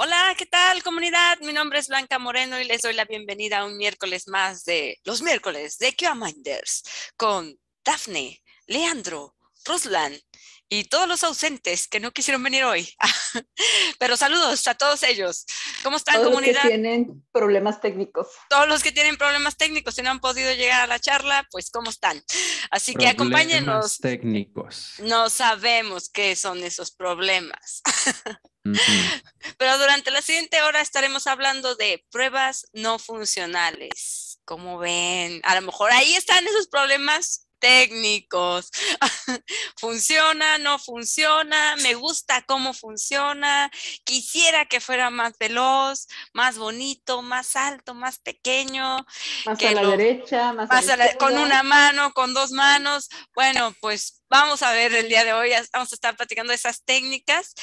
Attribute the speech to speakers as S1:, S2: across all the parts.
S1: Hola, ¿qué tal comunidad? Mi nombre es Blanca Moreno y les doy la bienvenida a un miércoles más de los miércoles de QA Minders con Daphne, Leandro, Ruslan y todos los ausentes que no quisieron venir hoy. Pero saludos a todos ellos. ¿Cómo están, comunidad? los que
S2: tienen problemas técnicos.
S1: Todos los que tienen problemas técnicos y no han podido llegar a la charla, pues ¿cómo están? Así que acompáñenos.
S3: técnicos.
S1: No sabemos qué son esos problemas. Pero durante la siguiente hora estaremos hablando de pruebas no funcionales. Como ven, a lo mejor ahí están esos problemas técnicos. ¿Funciona? ¿No funciona? ¿Me gusta cómo funciona? Quisiera que fuera más veloz, más bonito, más alto, más pequeño. Más a la
S2: derecha, más, a la, con una
S1: mano, con dos manos. Bueno, pues vamos a ver el día de hoy, vamos a estar platicando esas técnicas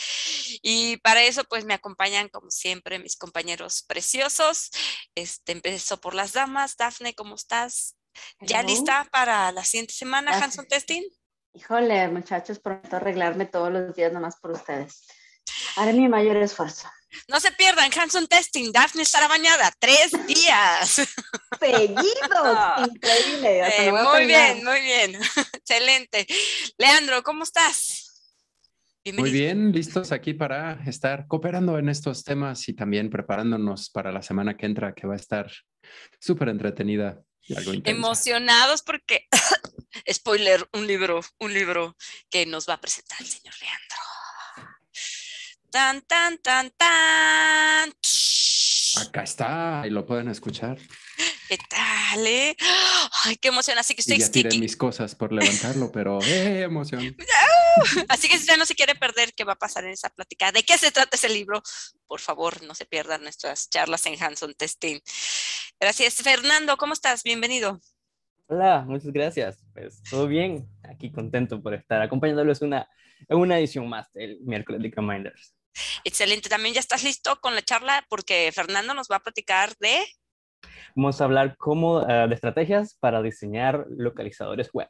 S1: y para eso pues me acompañan como siempre mis compañeros preciosos. Este, empezó por las damas. Dafne, ¿cómo estás? ¿Ya lista para la siguiente semana, Hanson Testing?
S2: Híjole, muchachos, pronto arreglarme todos los días nomás por ustedes. Haré mi mayor esfuerzo.
S1: No se pierdan, Hanson Testing, Daphne estará bañada tres días. Seguidos, increíble. Eh, muy bien, muy bien. Excelente. Leandro, ¿cómo estás? Muy
S3: bien, listos aquí para estar cooperando en estos temas y también preparándonos para la semana que entra, que va a estar súper entretenida.
S1: emocionados porque, spoiler, un libro, un libro que nos va a presentar el señor Leandro. Tan, tan, tan, tan.
S3: Acá está, y lo pueden escuchar.
S1: ¿Qué tal? Eh? Ay, qué emoción. Así que estoy y ya tiré mis
S3: cosas por levantarlo, pero eh, emoción.
S1: Así que si usted no se quiere perder qué va a pasar en esa plática, de qué se trata ese libro, por favor, no se pierdan nuestras charlas en Hanson Testing. Gracias, Fernando. ¿Cómo estás? Bienvenido. Hola,
S4: muchas gracias. Pues todo bien. Aquí contento por estar acompañándoles una, una edición más del miércoles de reminders
S1: Excelente. También ya estás listo con la charla porque Fernando nos va a platicar de
S4: Vamos a hablar cómo, ah, de estrategias para diseñar localizadores web.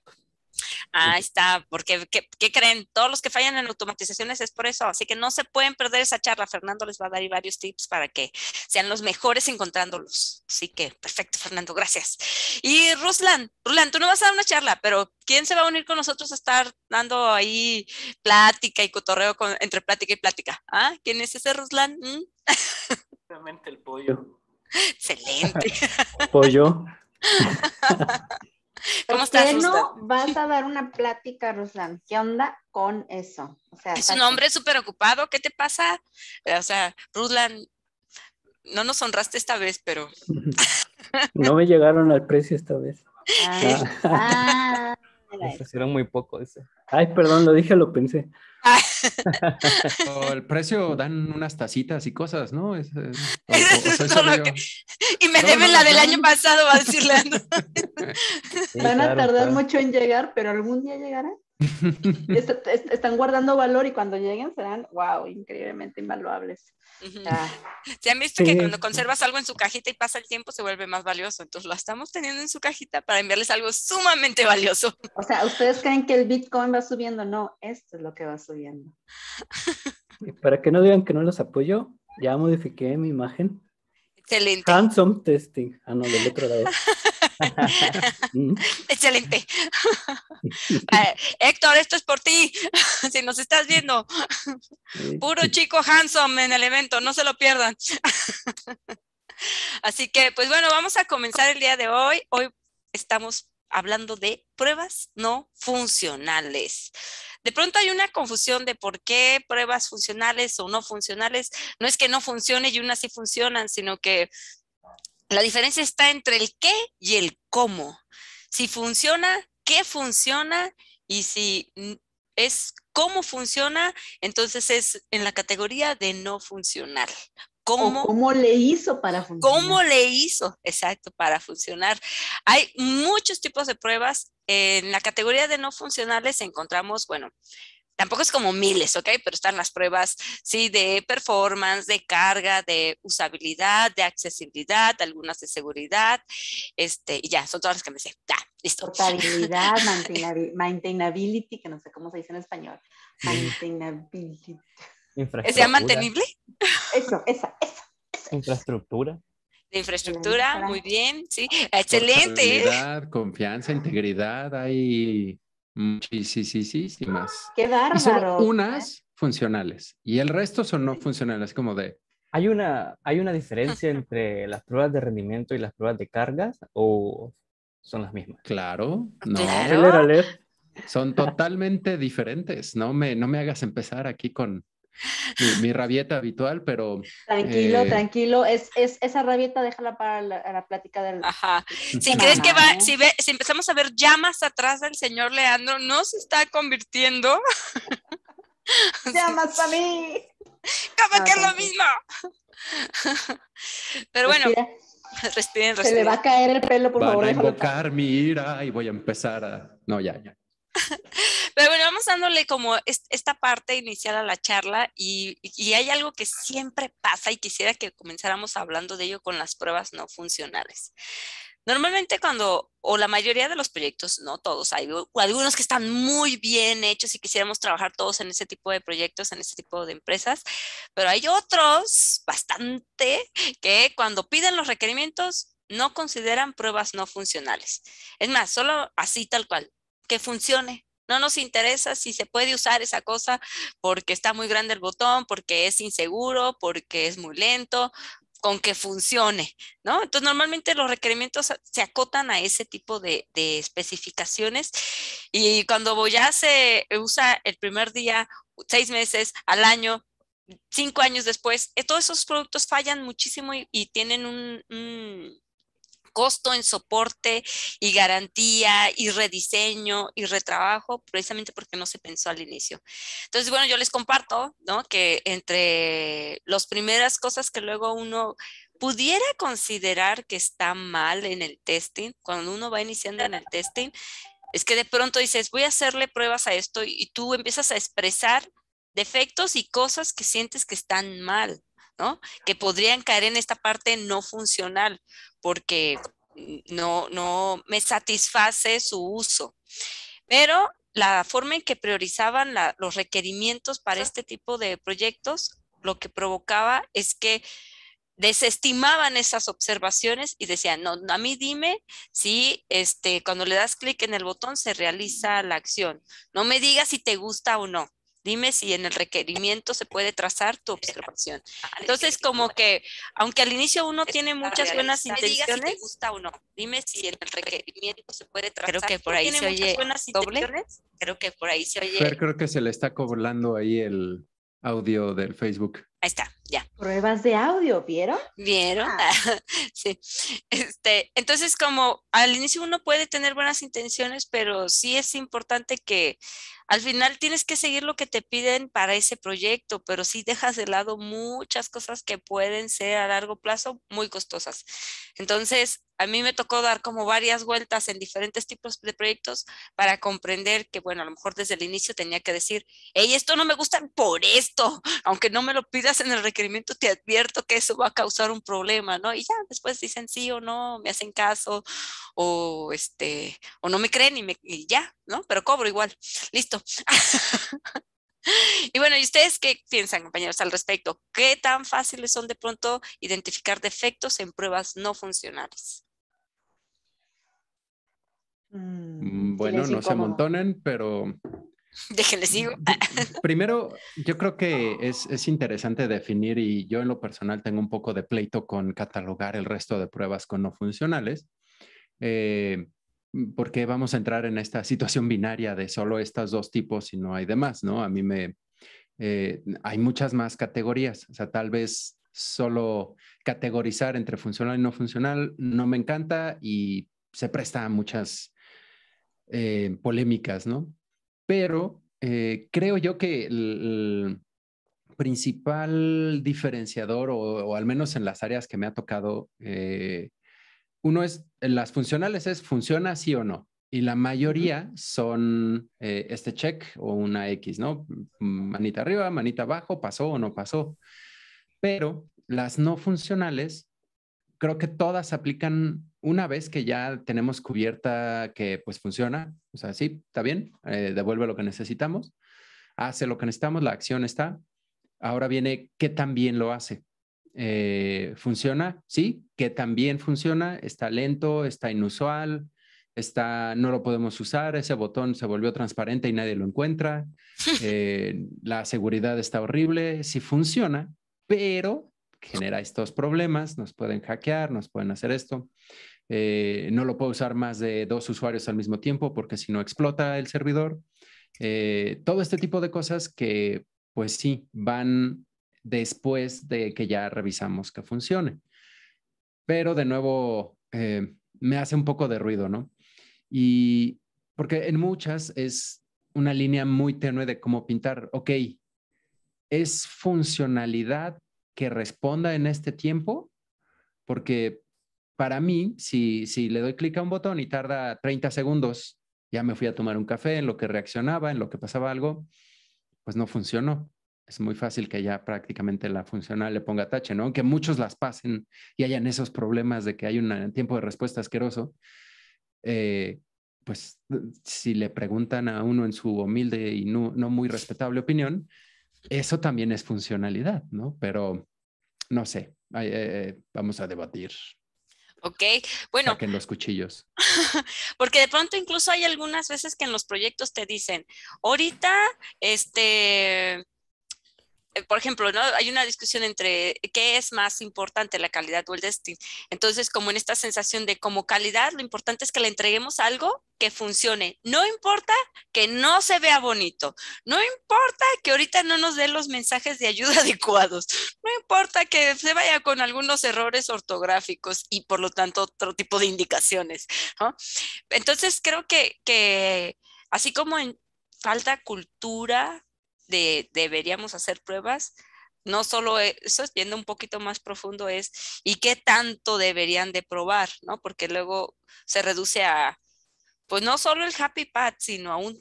S1: Ahí está, porque ¿qué, creen? Todos los que fallan en automatizaciones es por eso, así que no se pueden perder esa charla. Fernando les va a dar varios tips para que sean los mejores encontrándolos. Así que, perfecto, Fernando, gracias. Y Ruslan, Ruslan, tú no vas a dar una charla, pero ¿quién se va a unir con nosotros a estar dando ahí plática y cotorreo entre plática y plática? ¿Ah? ¿Quién es ese Ruslan? ¿Mm? el pollo. Excelente. Pollo. Pues
S2: ¿Cómo estás, qué no vas a dar una plática, Ruslan? ¿Qué onda con eso? O sea, es un
S1: hombre súper ocupado. ¿Qué te pasa? O sea, Ruslan, no nos honraste esta vez, pero...
S5: no me llegaron al precio esta vez.
S1: Ah. ah.
S3: Me muy poco, dice.
S5: Ay, perdón, lo dije, lo pensé. Ah.
S3: el precio dan unas tacitas y cosas, ¿no?
S1: Y me deben la del año pasado, va a decirle.
S2: Van a tardar mucho en llegar, pero algún día llegarán están guardando valor y cuando lleguen serán, wow, increíblemente invaluables. Ah.
S1: Se han visto que cuando conservas algo en su cajita y pasa el tiempo se vuelve más valioso. Entonces lo estamos teniendo en su cajita para enviarles algo sumamente valioso.
S2: O sea, ustedes creen que el Bitcoin va subiendo. No, esto es lo que va subiendo.
S5: para que no digan que no los apoyo, ya modifiqué mi imagen. Excelente. Handsome testing. Ah, no, del otro lado.
S1: Excelente. Héctor, esto es por ti. si nos estás viendo. Puro chico handsome en el evento, no se lo pierdan. Así que, pues bueno, vamos a comenzar el día de hoy. Hoy estamos hablando de pruebas no funcionales. De pronto hay una confusión de por qué pruebas funcionales o no funcionales. No es que no funcione y unas sí funcionan, sino que la diferencia está entre el qué y el cómo. Si funciona, qué funciona y si es cómo funciona, entonces es en la categoría de no funcionar. ¿Cómo, cómo
S2: le hizo
S1: para funcionar? ¿Cómo le hizo, exacto, para funcionar? Hay muchos tipos de pruebas. En la categoría de no funcionales encontramos, bueno, tampoco es como miles, ¿ok? Pero están las pruebas, sí, de performance, de carga, de usabilidad, de accesibilidad, algunas de seguridad, este, y ya, son todas las que me sé. Ya, listo. Portabilidad,
S2: maintainability, que no sé cómo se dice en español.
S1: Maintainability.
S2: ¿Se llama mantenible?
S1: Eso, esa,
S3: esa. Infraestructura.
S1: De infraestructura, muy bien, sí. Excelente.
S3: Confianza, integridad, hay Sí, sí ¡Qué bárbaro! Y son ¿eh? unas funcionales y el resto son no funcionales, como de... ¿Hay una, ¿Hay una diferencia entre las pruebas de rendimiento y las pruebas de cargas o son las mismas? Claro, ah, no. ¿eh? Son totalmente diferentes. No me, no me hagas empezar aquí con mi, rabieta habitual, pero... Tranquilo, eh,
S1: tranquilo, es, esa rabieta déjala para la, plática del... Ajá, si crees que va, ¿eh? si, empezamos a ver llamas atrás del señor Leandro, no se está convirtiendo. llamas a mí. Como que es lo mismo. pero bueno. Se le va a caer el pelo,
S2: por favor. Voy a
S3: invocar mi ira y voy a empezar a. No, ya, ya.
S1: Pero bueno, vamos dándole como esta parte inicial a la charla y, y hay algo que siempre pasa y quisiera que comenzáramos hablando de ello con las pruebas no funcionales. Normalmente cuando, o la mayoría de los proyectos, no todos, hay algunos que están muy bien hechos y quisiéramos trabajar todos en ese tipo de proyectos, en ese tipo de empresas, pero hay otros bastante que cuando piden los requerimientos no consideran pruebas no funcionales. Es más, solo así tal cual, que funcione, no nos interesa si se puede usar esa cosa porque está muy grande el botón, porque es inseguro, porque es muy lento, con que funcione, ¿no? Entonces, normalmente los requerimientos se acotan a ese tipo de, especificaciones y cuando ya se usa el primer día, seis meses al año, cinco años después, eh, todos esos productos fallan muchísimo y, tienen un costo en soporte y garantía y rediseño y retrabajo, precisamente porque no se pensó al inicio. Entonces, bueno, yo les comparto, ¿no? Que entre las primeras cosas que luego uno pudiera considerar que está mal en el testing, cuando uno va iniciando en el testing, es que de pronto dices, voy a hacerle pruebas a esto y tú empiezas a expresar defectos y cosas que sientes que están mal, ¿no? Que podrían caer en esta parte no funcional porque no, no me satisface su uso. Pero la forma en que priorizaban los requerimientos para este tipo de proyectos, lo que provocaba es que desestimaban esas observaciones y decían, no, a mí dime si este, cuando le das clic en el botón se realiza la acción. No me digas si te gusta o no. Dime si en el requerimiento se puede trazar tu observación. Entonces, como que, aunque al inicio uno tiene muchas buenas intenciones. te gusta o no. Dime si en el requerimiento se puede trazar. Creo que por ahí se oye doble. Creo que por ahí se
S2: oye.
S3: creo que se le está cobrando ahí el audio del Facebook.
S1: Ahí está, ya. Pruebas de audio, ¿vieron? ¿Vieron? Ah. sí. Este, entonces, como al inicio uno puede tener buenas intenciones, pero sí es importante que al final tienes que seguir lo que te piden para ese proyecto, pero sí dejas de lado muchas cosas que pueden ser a largo plazo muy costosas. Entonces, a mí me tocó dar como varias vueltas en diferentes tipos de proyectos para comprender que, bueno, a lo mejor desde el inicio tenía que decir, hey, esto no me gusta por esto, aunque no me lo pidas en el requerimiento, te advierto que eso va a causar un problema, ¿no? Y ya después dicen sí o no, me hacen caso, o este, o no me creen y, y ya, ¿no? Pero cobro igual, listo. Y bueno, ¿y ustedes qué piensan, compañeros, al respecto? ¿Qué tan fáciles son de pronto identificar defectos en pruebas no funcionales?
S3: Mm, bueno, no se amontonen, pero...
S1: Déjenle sigo.
S3: Primero, yo creo que es, es, interesante definir y yo en lo personal tengo un poco de pleito con catalogar el resto de pruebas con no funcionales. Eh, mm, porque vamos a entrar en esta situación binaria de solo estos dos tipos y no hay demás, ¿no? A mí me... Eh, hay muchas más categorías, o sea, tal vez solo categorizar entre funcional y no funcional no me encanta y se presta a muchas eh, polémicas, ¿no? Pero eh, creo yo que el, principal diferenciador, o, al menos en las áreas que me ha tocado, eh, uno es, las funcionales es, ¿funciona sí o no? Y la mayoría son este check o una X, ¿no? Mm, manita arriba, manita abajo, pasó o no pasó. Pero las no funcionales creo que todas aplican una vez que ya tenemos cubierta que pues funciona, o sea, sí, está bien, eh, devuelve lo que necesitamos, hace lo que necesitamos, la acción está. Ahora viene qué también lo hace. Eh, ¿Funciona? Sí, que también funciona, está lento, está inusual, está, no lo podemos usar, ese botón se volvió transparente y nadie lo encuentra, eh, la seguridad está horrible, sí funciona, pero genera estos problemas, nos pueden hackear, nos pueden hacer esto. Eh, no lo puedo usar más de dos usuarios al mismo tiempo porque si no explota el servidor. Eh, todo este tipo de cosas que, pues sí, van después de que ya revisamos que funcione. Pero de nuevo, eh, me hace un poco de ruido, ¿no? Y porque en muchas es una línea muy tenue de cómo pintar, ok, es funcionalidad que responda en este tiempo, porque para mí, si, si le doy clic a un botón y tarda 30 segundos, ya me fui a tomar un café, en lo que reaccionaba, en lo que pasaba algo, pues no funcionó. Es muy fácil que ya prácticamente la funcional le ponga tache, ¿no? Aunque muchos las pasen y hayan esos problemas de que hay un tiempo de respuesta asqueroso, eh, pues si le preguntan a uno en su humilde y no muy respetable opinión, eso también es funcionalidad, ¿no? Pero no sé, eh, eh, vamos a debatir.
S1: Ok, bueno.
S3: en los cuchillos.
S1: Porque de pronto incluso hay algunas veces que en los proyectos te dicen, ahorita, este, eh, por ejemplo, ¿no? Hay una discusión entre qué es más importante, la calidad o el destino. Entonces, como en esta sensación de como calidad, lo importante es que le entreguemos algo que funcione. No importa que no se vea bonito. No importa que ahorita no nos dé los mensajes de ayuda adecuados. No importa que se vaya con algunos errores ortográficos y por lo tanto otro tipo de indicaciones. Entonces, creo que, así como en, falta cultura deberíamos hacer pruebas, no solo e, eso, yendo un poquito más profundo es, ¿y qué tanto deberían de probar? Porque luego se reduce a, pues no solo el happy path, sino a un,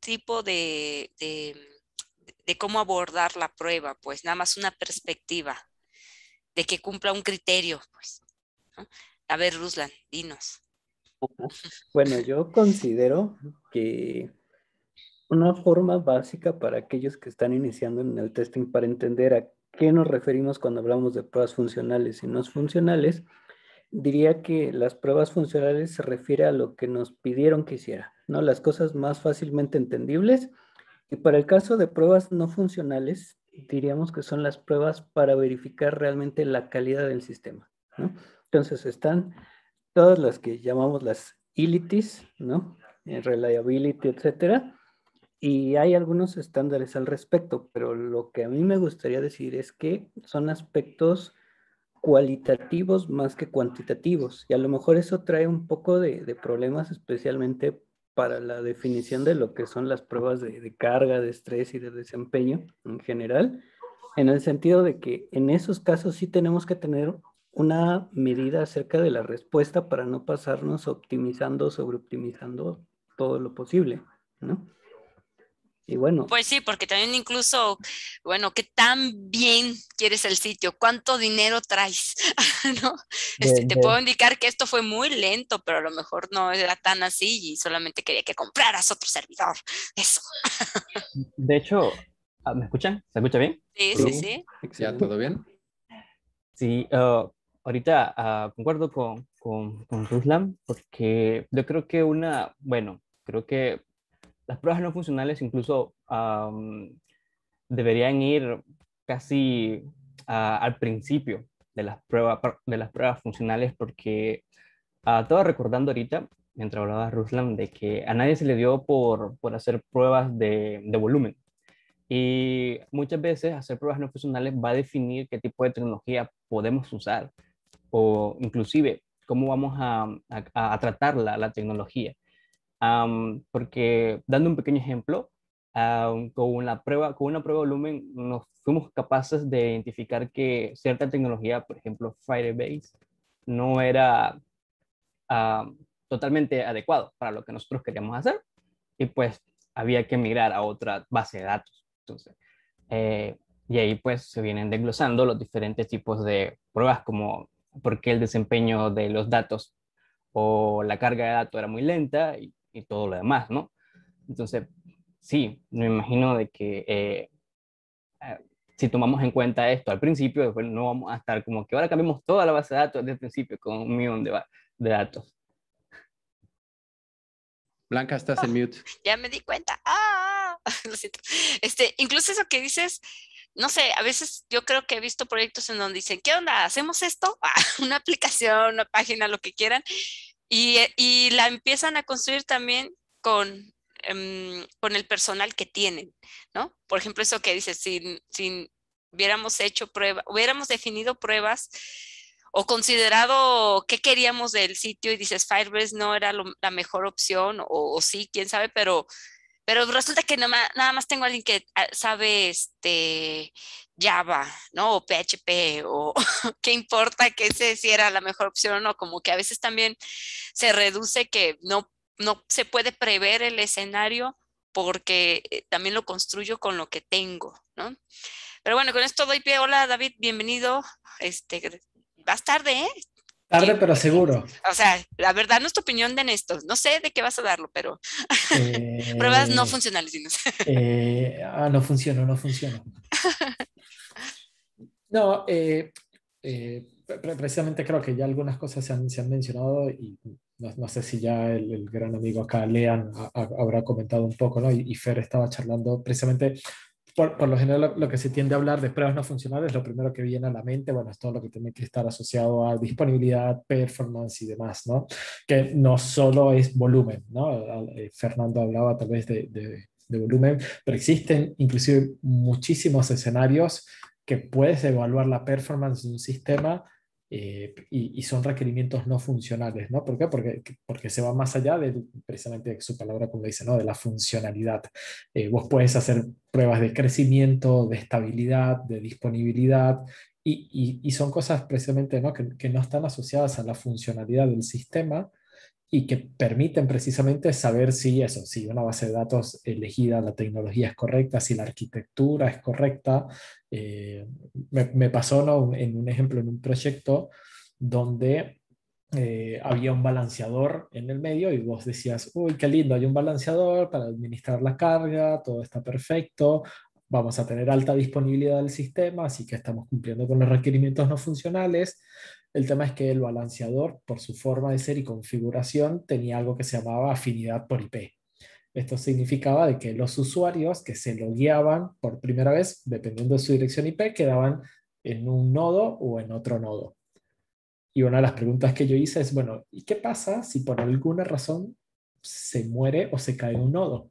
S1: tipo de, de, cómo abordar la prueba, pues nada más una perspectiva de que cumpla un criterio, pues. A ver, Ruslan, dinos.
S5: Bueno, yo considero que una forma básica para aquellos que están iniciando en el testing para entender a qué nos referimos cuando hablamos de pruebas funcionales y no funcionales, diría que las pruebas funcionales se refiere a lo que nos pidieron que hiciera, ¿no? Las cosas más fácilmente entendibles. Y para el caso de pruebas no funcionales, diríamos que son las pruebas para verificar realmente la calidad del sistema, Entonces están todas las que llamamos las ILITIS, ¿no? Eh, reliability, etcétera y hay algunos estándares al respecto, pero lo que a mí me gustaría decir es que son aspectos cualitativos más que cuantitativos. Y a lo mejor eso trae un poco de, problemas, especialmente para la definición de lo que son las pruebas de, carga, de estrés y de desempeño en general, en el sentido de que en esos casos sí tenemos que tener una medida acerca de la respuesta para no pasarnos optimizando, sobreoptimizando todo lo posible, ¿no? Y bueno.
S1: Pues sí, porque también incluso, bueno, qué tan bien quieres el sitio, cuánto dinero traes, este, te puedo indicar que esto fue muy lento, pero a lo mejor no era tan así y solamente quería que compraras otro servidor. Eso.
S4: de hecho, ah, ¿me escuchan? ¿Se escucha bien? Sí, sí, sí. sí. ¿Ya todo bien? Sí, ah, ahorita ah, concuerdo con, con, con Ruslan, porque yo creo que una, bueno, creo que las pruebas no funcionales incluso deberían ir casi al principio de las, pruebas, de las pruebas funcionales porque ah, estaba recordando ahorita, mientras hablaba Ruslan, de que a nadie se le dio por, por hacer pruebas de, de, volumen. Y muchas veces hacer pruebas no funcionales va a definir qué tipo de tecnología podemos usar o inclusive cómo vamos a, a, a tratar la, la tecnología porque dando un pequeño ejemplo, con, una prueba, con una prueba de volumen nos fuimos capaces de identificar que cierta tecnología, por ejemplo Firebase, no era totalmente adecuado para lo que nosotros queríamos hacer y pues había que migrar a otra base de datos. Entonces, eh, y ahí pues se vienen desglosando los diferentes tipos de pruebas como por qué el desempeño de los datos o la carga de datos era muy lenta y y todo lo demás, ¿no? Entonces, sí, me imagino de que eh, eh, si tomamos en cuenta esto al principio, después no vamos a estar como que ahora cambiamos toda la base de datos desde el principio con un millón de, datos.
S3: Blanca, estás en ah, mute.
S1: Ya me di cuenta. Ah, lo siento. Este, incluso eso que dices, no sé, a veces yo creo que he visto proyectos en donde dicen, ¿qué onda? ¿Hacemos esto? Ah, una aplicación, una página, lo que quieran. Eh, y, la empiezan a construir también con, em, con el personal que tienen, ¿no? Por ejemplo, eso que dices, si, si hubiéramos hecho pruebas, hubiéramos definido pruebas o considerado qué queríamos del sitio y dices, Firebase no era la mejor opción o, sí, quién sabe, pero, pero resulta que nada más, nada más tengo alguien que ah, sabe este, Java, ¿no? O PHP, o qué importa que ese si era la mejor opción o no, como que a veces también se reduce que no, no se puede prever el escenario porque eh, también lo construyo con lo que tengo, ¿no? Pero bueno, con esto doy pie. Hola, David, bienvenido. Este, vas tarde, ¿eh?
S6: Tarde, pero seguro.
S1: O sea, la verdad, no es tu opinión de esto. No sé de qué vas a darlo, pero
S6: pruebas no eh, funcionales. Eh, ah, no funciona no funciona no, eh, eh, precisamente creo que ya algunas cosas se han, se mencionado y no, sé si ya el, el gran amigo acá, Lean, habrá comentado un poco, ¿no? y, Fer estaba charlando precisamente por, lo general lo, que se tiende a hablar de pruebas no funcionales, lo primero que viene a la mente, bueno, es todo lo que tiene que estar asociado a disponibilidad, performance y demás, ¿no? Que no solo es volumen, ¿no? Eh, Fernando hablaba tal vez de, de volumen, pero existen inclusive muchísimos escenarios que puedes evaluar la performance de un sistema eh, y, son requerimientos no funcionales, ¿no? ¿Por qué? Porque, porque se va más allá de, precisamente su palabra, como dice, ¿no? De la funcionalidad. Eh, vos puedes hacer pruebas de crecimiento, de estabilidad, de disponibilidad, y, son cosas precisamente, ¿no? que no están asociadas a la funcionalidad del sistema, y que permiten precisamente saber si eso, si una base de datos elegida, la tecnología es correcta, si la arquitectura es correcta. Eh, me, pasó ¿no? en un ejemplo, en un proyecto donde eh, había un balanceador en el medio y vos decías, uy, qué lindo, hay un balanceador para administrar la carga, todo está perfecto, vamos a tener alta disponibilidad del sistema, así que estamos cumpliendo con los requerimientos no funcionales, el tema es que el balanceador, por su forma de ser y configuración, tenía algo que se llamaba afinidad por IP. Esto significaba de que los usuarios que se lo guiaban por primera vez, dependiendo de su dirección IP, quedaban en un nodo o en otro nodo. Y una de las preguntas que yo hice es, bueno, ¿y qué pasa si por alguna razón se muere o se cae un nodo?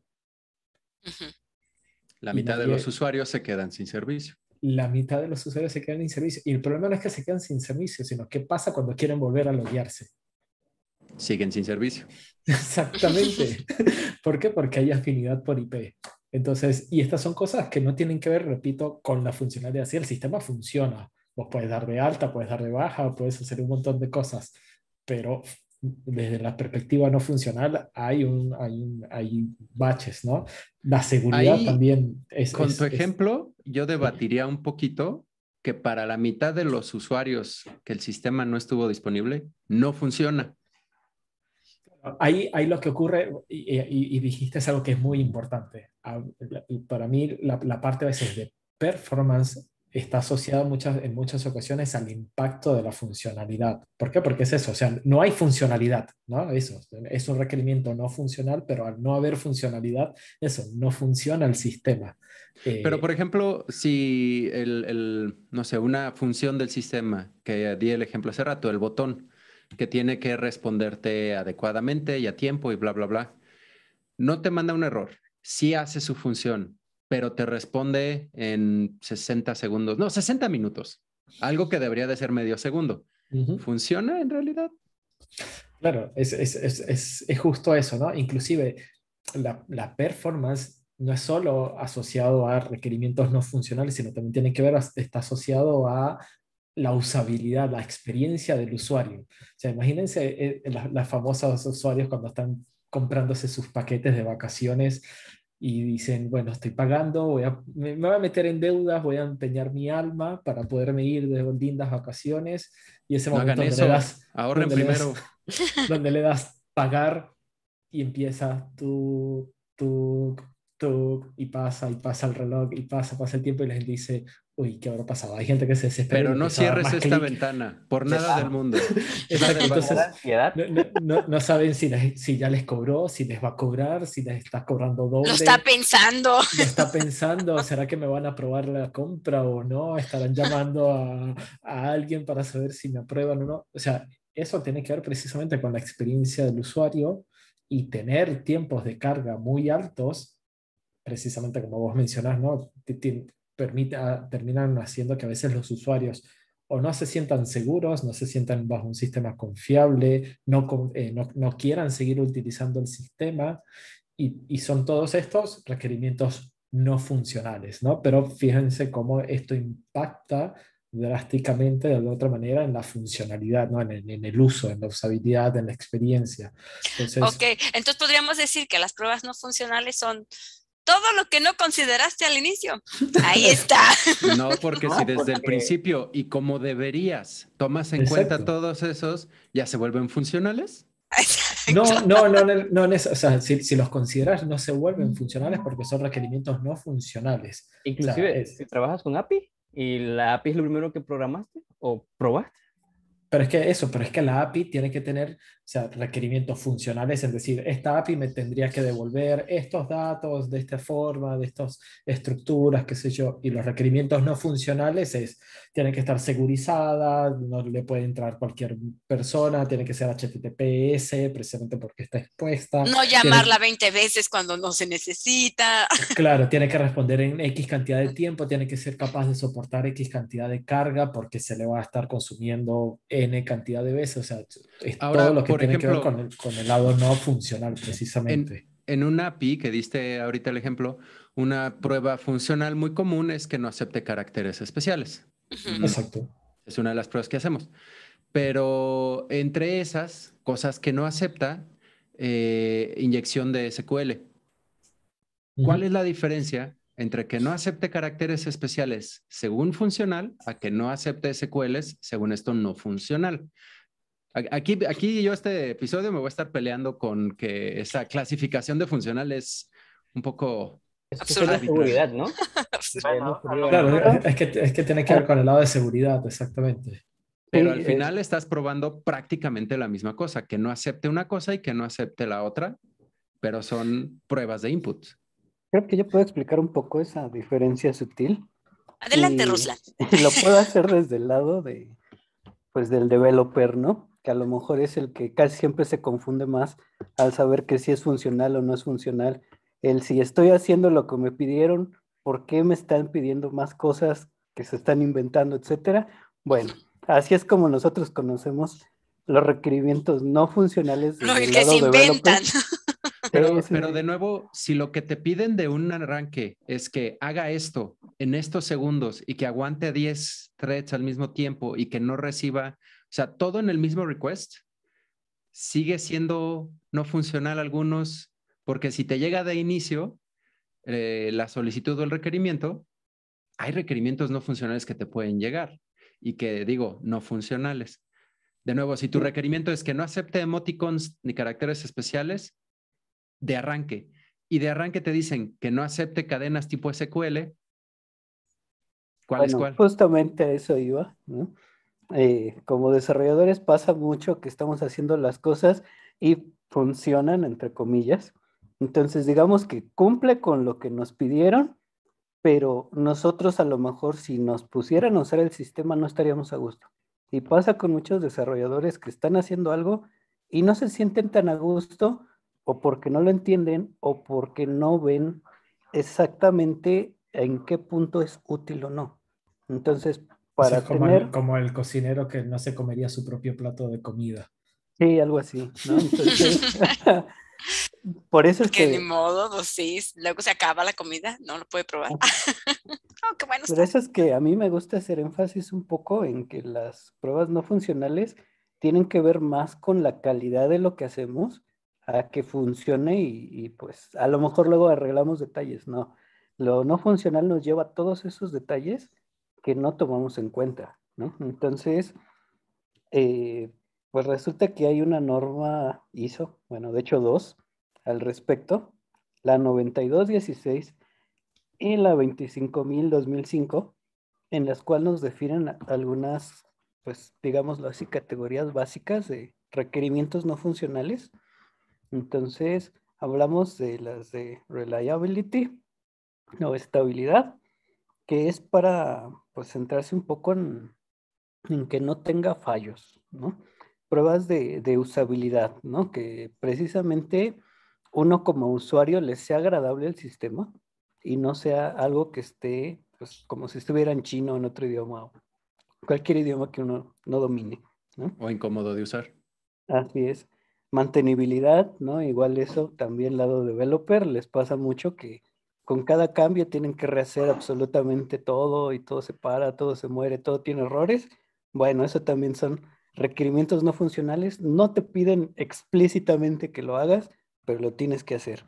S3: La mitad de los usuarios se quedan sin
S6: servicio la mitad de los usuarios se quedan sin servicio. Y el problema no es que se quedan sin servicio, sino qué pasa cuando quieren volver a loguearse.
S3: Siguen sin servicio.
S6: Exactamente. ¿Por qué? Porque hay afinidad por IP. Entonces, y estas son cosas que no tienen que ver, repito, con la funcionalidad. Si el sistema funciona, vos puedes dar de alta, puedes dar de baja, puedes hacer un montón de cosas, pero desde la perspectiva no funcional hay un hay, hay baches, ¿no? La seguridad también es... Con tu
S3: ejemplo, yo debatiría un poquito que para la mitad de los usuarios que el sistema no estuvo disponible, no funciona.
S6: Ahí, ahí lo que ocurre, y, dijiste es algo que es muy importante. Ah, para mí, la, la parte a veces de performance está asociada muchas, en muchas ocasiones al impacto de la funcionalidad. ¿Por qué? Porque es eso, o sea, no hay funcionalidad, ¿no? Eso, es un requerimiento no funcional, pero al no haber funcionalidad, eso, no funciona el sistema.
S3: Pero, eh, por ejemplo, si el, no sé, una función del sistema, que di el ejemplo hace rato, el botón, que tiene que responderte adecuadamente y a tiempo y bla, bla, bla, no te manda un error, sí hace su función, pero te responde en 60 segundos, no, 60 minutos, algo que debería de ser medio segundo.
S6: ¿Funciona en realidad? Claro, es, justo eso, ¿no? Inclusive la, la performance no es solo asociado a requerimientos no funcionales, sino también tiene que ver, está asociado a la usabilidad, la experiencia del usuario. O sea, imagínense eh, eh, las, famosas usuarios cuando están comprándose sus paquetes de vacaciones y dicen, bueno, estoy pagando, voy a, me, voy a meter en deudas, voy a empeñar mi alma para poderme ir de lindas vacaciones. Y ese momento le das, ahorren primero. donde le das pagar y empieza tu, tu y pasa, y pasa el reloj, y pasa, pasa el tiempo, y la gente dice, uy, ¿qué habrá pasado? Hay gente que se desespera. Pero no cierres esta
S3: ventana, por nada del mundo. Exacto, entonces,
S6: no, no, no, saben si, si ya les cobró, si les va a cobrar, si les está cobrando doble. Lo está
S1: pensando. Lo
S6: está pensando, ¿será que me van a aprobar la compra o no? ¿Estarán llamando a, a alguien para saber si me aprueban o no? O sea, eso tiene que ver precisamente con la experiencia del usuario y tener tiempos de carga muy altos precisamente como vos mencionás, ¿no? permite ah, terminan haciendo que a veces los usuarios o no se sientan seguros, no se sientan bajo un sistema confiable, no, eh, no, quieran seguir utilizando el sistema y, son todos estos requerimientos no funcionales, ¿no? Pero fíjense cómo esto impacta drásticamente de otra manera en la funcionalidad, ¿no? en, el, uso, en la usabilidad, en la experiencia. ok,
S1: entonces podríamos decir que las pruebas no funcionales son todo lo que no consideraste al inicio. Ahí está.
S3: No, porque si desde el principio y como deberías tomas en cuenta todos esos, ya se vuelven funcionales.
S6: No, no, no, no, no, o sea, si, los consideras no se vuelven funcionales porque son requerimientos no funcionales. Inclusive,
S3: si
S4: trabajas con API y la API es lo primero que programaste o
S6: probaste. Pero es que eso, pero es que la API tiene que tener o sea, requerimientos funcionales, es decir, esta API me tendría que devolver estos datos de esta forma, de estas estructuras, qué sé yo, y los requerimientos no funcionales es, tiene que estar segurizada, no le puede entrar cualquier persona, tiene que ser HTTPS, precisamente porque está expuesta. No llamarla
S1: 20 veces cuando no se necesita.
S6: Claro, tiene que responder en X cantidad de tiempo, tiene que ser capaz de soportar X cantidad de carga porque se le va a estar consumiendo N cantidad de veces, o sea, es Ahora, todo lo que por ejemplo, con el, lado no funcional, precisamente.
S3: En, un API que diste ahorita el ejemplo, una prueba funcional muy común es que no acepte caracteres especiales. Mm. Exacto. Es una de las pruebas que hacemos. Pero entre esas cosas que no acepta, eh, inyección de SQL. ¿Cuál es la diferencia entre que no acepte caracteres especiales según funcional a que no acepte SQLs según esto no funcional? Aquí, aquí yo este episodio me voy a estar peleando con que esa clasificación de funcional es un poco... Es seguridad, ¿no?
S6: es que, es que tiene que ver con el lado de seguridad, exactamente. Pero al eh,
S3: final estás probando prácticamente la misma cosa, que no acepte una cosa y que no acepte la otra, pero son pruebas de input.
S5: Creo que yo puedo explicar un poco esa diferencia sutil.
S3: Adelante, Ruslan.
S5: Lo puedo hacer desde el lado de, pues, del developer, ¿no? que a lo mejor es el que casi siempre se confunde más al saber que si es funcional o no es funcional. El si estoy haciendo lo que me pidieron, ¿por qué me están pidiendo más cosas que se están inventando, etcétera? Bueno, así es como nosotros conocemos los requerimientos no funcionales. Los que se pues. inventan. Pero,
S3: pero, de nuevo, si lo que te piden de un arranque es que haga esto en estos segundos y que aguante 10 threads al mismo tiempo y que no reciba sea, todo en el mismo request sigue siendo no funcional algunos, porque si te llega de inicio eh, la solicitud o el requerimiento, hay requerimientos no funcionales que te pueden llegar y que digo, no funcionales. De nuevo, si tu requerimiento es que no acepte emoticons ni caracteres especiales, de arranque. Y de arranque te dicen que no acepte cadenas tipo SQL. ¿Cuál es cuál?
S5: Justamente eso iba. ¿no? Eh, como desarrolladores pasa mucho que estamos haciendo las cosas y funcionan, entre comillas. Entonces, digamos que cumple con lo que nos pidieron, pero nosotros a lo mejor si nos pusieran a usar el sistema no estaríamos a gusto. Y pasa con muchos desarrolladores que están haciendo algo y no se sienten tan a gusto o porque no lo entienden o porque no ven exactamente en qué punto es útil o no. Entonces,
S6: para como, el, como el cocinero que no se comería su propio plato de comida.
S5: Sí, algo así, ¿no? por eso es que... Que ni
S1: modo, dosis pues luego se acaba la comida, no lo puede probar. Ah.
S5: oh, bueno Por eso es que a mí me gusta hacer énfasis un poco en que las pruebas no funcionales tienen que ver más con la calidad de lo que hacemos a que funcione y, y pues a lo mejor luego arreglamos detalles, ¿no? Lo no funcional nos lleva a todos esos detalles que no tomamos en cuenta, ¿no? Entonces, eh, pues resulta que hay una norma ISO, bueno, de hecho dos al respecto, la 9216 y la 25000-2005, en las cuales nos definen algunas, pues digámoslo así, categorías básicas de requerimientos no funcionales. Entonces, hablamos de las de reliability o estabilidad, que es para pues centrarse un poco en, en que no tenga fallos, ¿no? Pruebas de, de, usabilidad, ¿no? Que precisamente uno como usuario le sea agradable el sistema y no sea algo que esté pues como si estuviera en chino o en otro idioma o cualquier idioma que uno no domine,
S3: ¿no? O incómodo de usar.
S5: Así es. Mantenibilidad, ¿no? Igual eso también lado developer les pasa mucho que con cada cambio tienen que rehacer absolutamente todo y todo se para, todo se muere, todo tiene errores. Bueno, eso también son requerimientos no funcionales. No te piden explícitamente que lo hagas, pero lo tienes que hacer.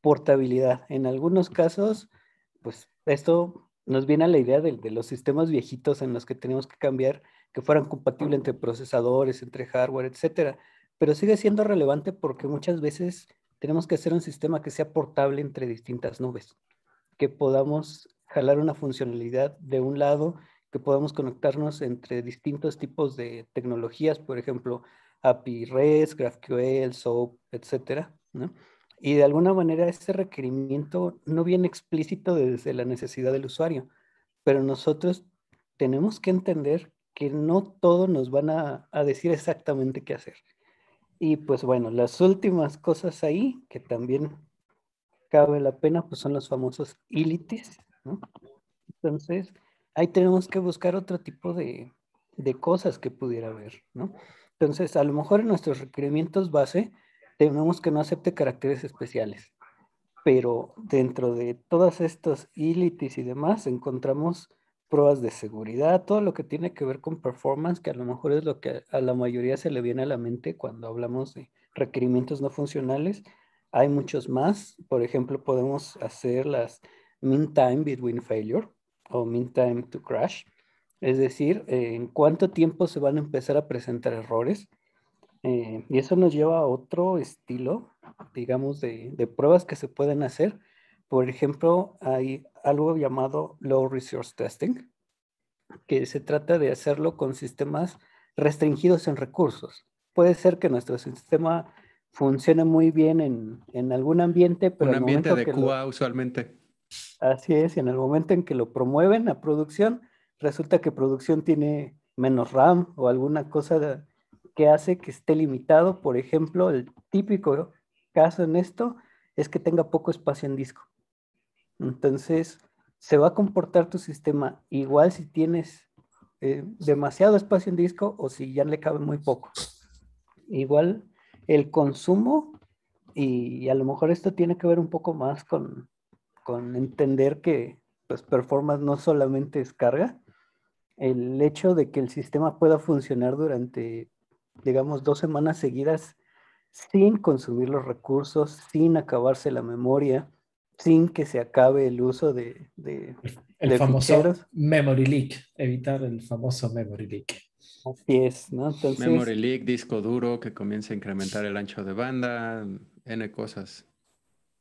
S5: Portabilidad. En algunos casos, pues esto nos viene a la idea de, los sistemas viejitos en los que tenemos que cambiar, que fueran compatibles entre procesadores, entre hardware, etcétera. Pero sigue siendo relevante porque muchas veces tenemos que hacer un sistema que sea portable entre distintas nubes, que podamos jalar una funcionalidad de un lado, que podamos conectarnos entre distintos tipos de tecnologías, por ejemplo, API REST, GraphQL, SOAP, etc. Y de alguna manera ese requerimiento no viene explícito desde la necesidad del usuario, pero nosotros tenemos que entender que no todos nos van a decir exactamente qué hacer. Y pues bueno, las últimas cosas ahí que también cabe la pena, pues son los famosos ílites, ¿no? Entonces, ahí tenemos que buscar otro tipo de, de cosas que pudiera haber, ¿no? Entonces, a lo mejor en nuestros requerimientos base tenemos que no acepte caracteres especiales, pero dentro de todas estos ílites y demás encontramos pruebas de seguridad, todo lo que tiene que ver con performance, que a lo mejor es lo que a la mayoría se le viene a la mente cuando hablamos de requerimientos no funcionales. Hay muchos más. Por ejemplo, podemos hacer las mean time between failure o mean time to crash. Es decir, en cuánto tiempo se van a empezar a presentar errores. Eh, y eso nos lleva a otro estilo, digamos, de, de pruebas que se pueden hacer. Por ejemplo, hay algo llamado Low Resource Testing, que se trata de hacerlo con sistemas restringidos en recursos. Puede ser que nuestro sistema funcione muy bien en, algún ambiente, pero... Un ambiente de Cuba
S3: usualmente.
S5: Así es, y en el momento en que lo promueven a producción, resulta que producción tiene menos RAM o alguna cosa que hace que esté limitado. Por ejemplo, el típico caso en esto es que tenga poco espacio en disco. Entonces, se va a comportar tu sistema igual si tienes eh, demasiado espacio en disco o si ya le cabe muy poco. Igual el consumo, y, a lo mejor esto tiene que ver un poco más con, entender que pues, performance no solamente es carga, el hecho de que el sistema pueda funcionar durante, digamos, dos semanas seguidas sin consumir los recursos, sin acabarse la memoria, sin que se acabe el uso de, el famoso
S6: memory leak, evitar el famoso memory leak. Así es, ¿no? Entonces, memory
S3: leak, disco duro que comienza a incrementar el ancho de banda, n cosas.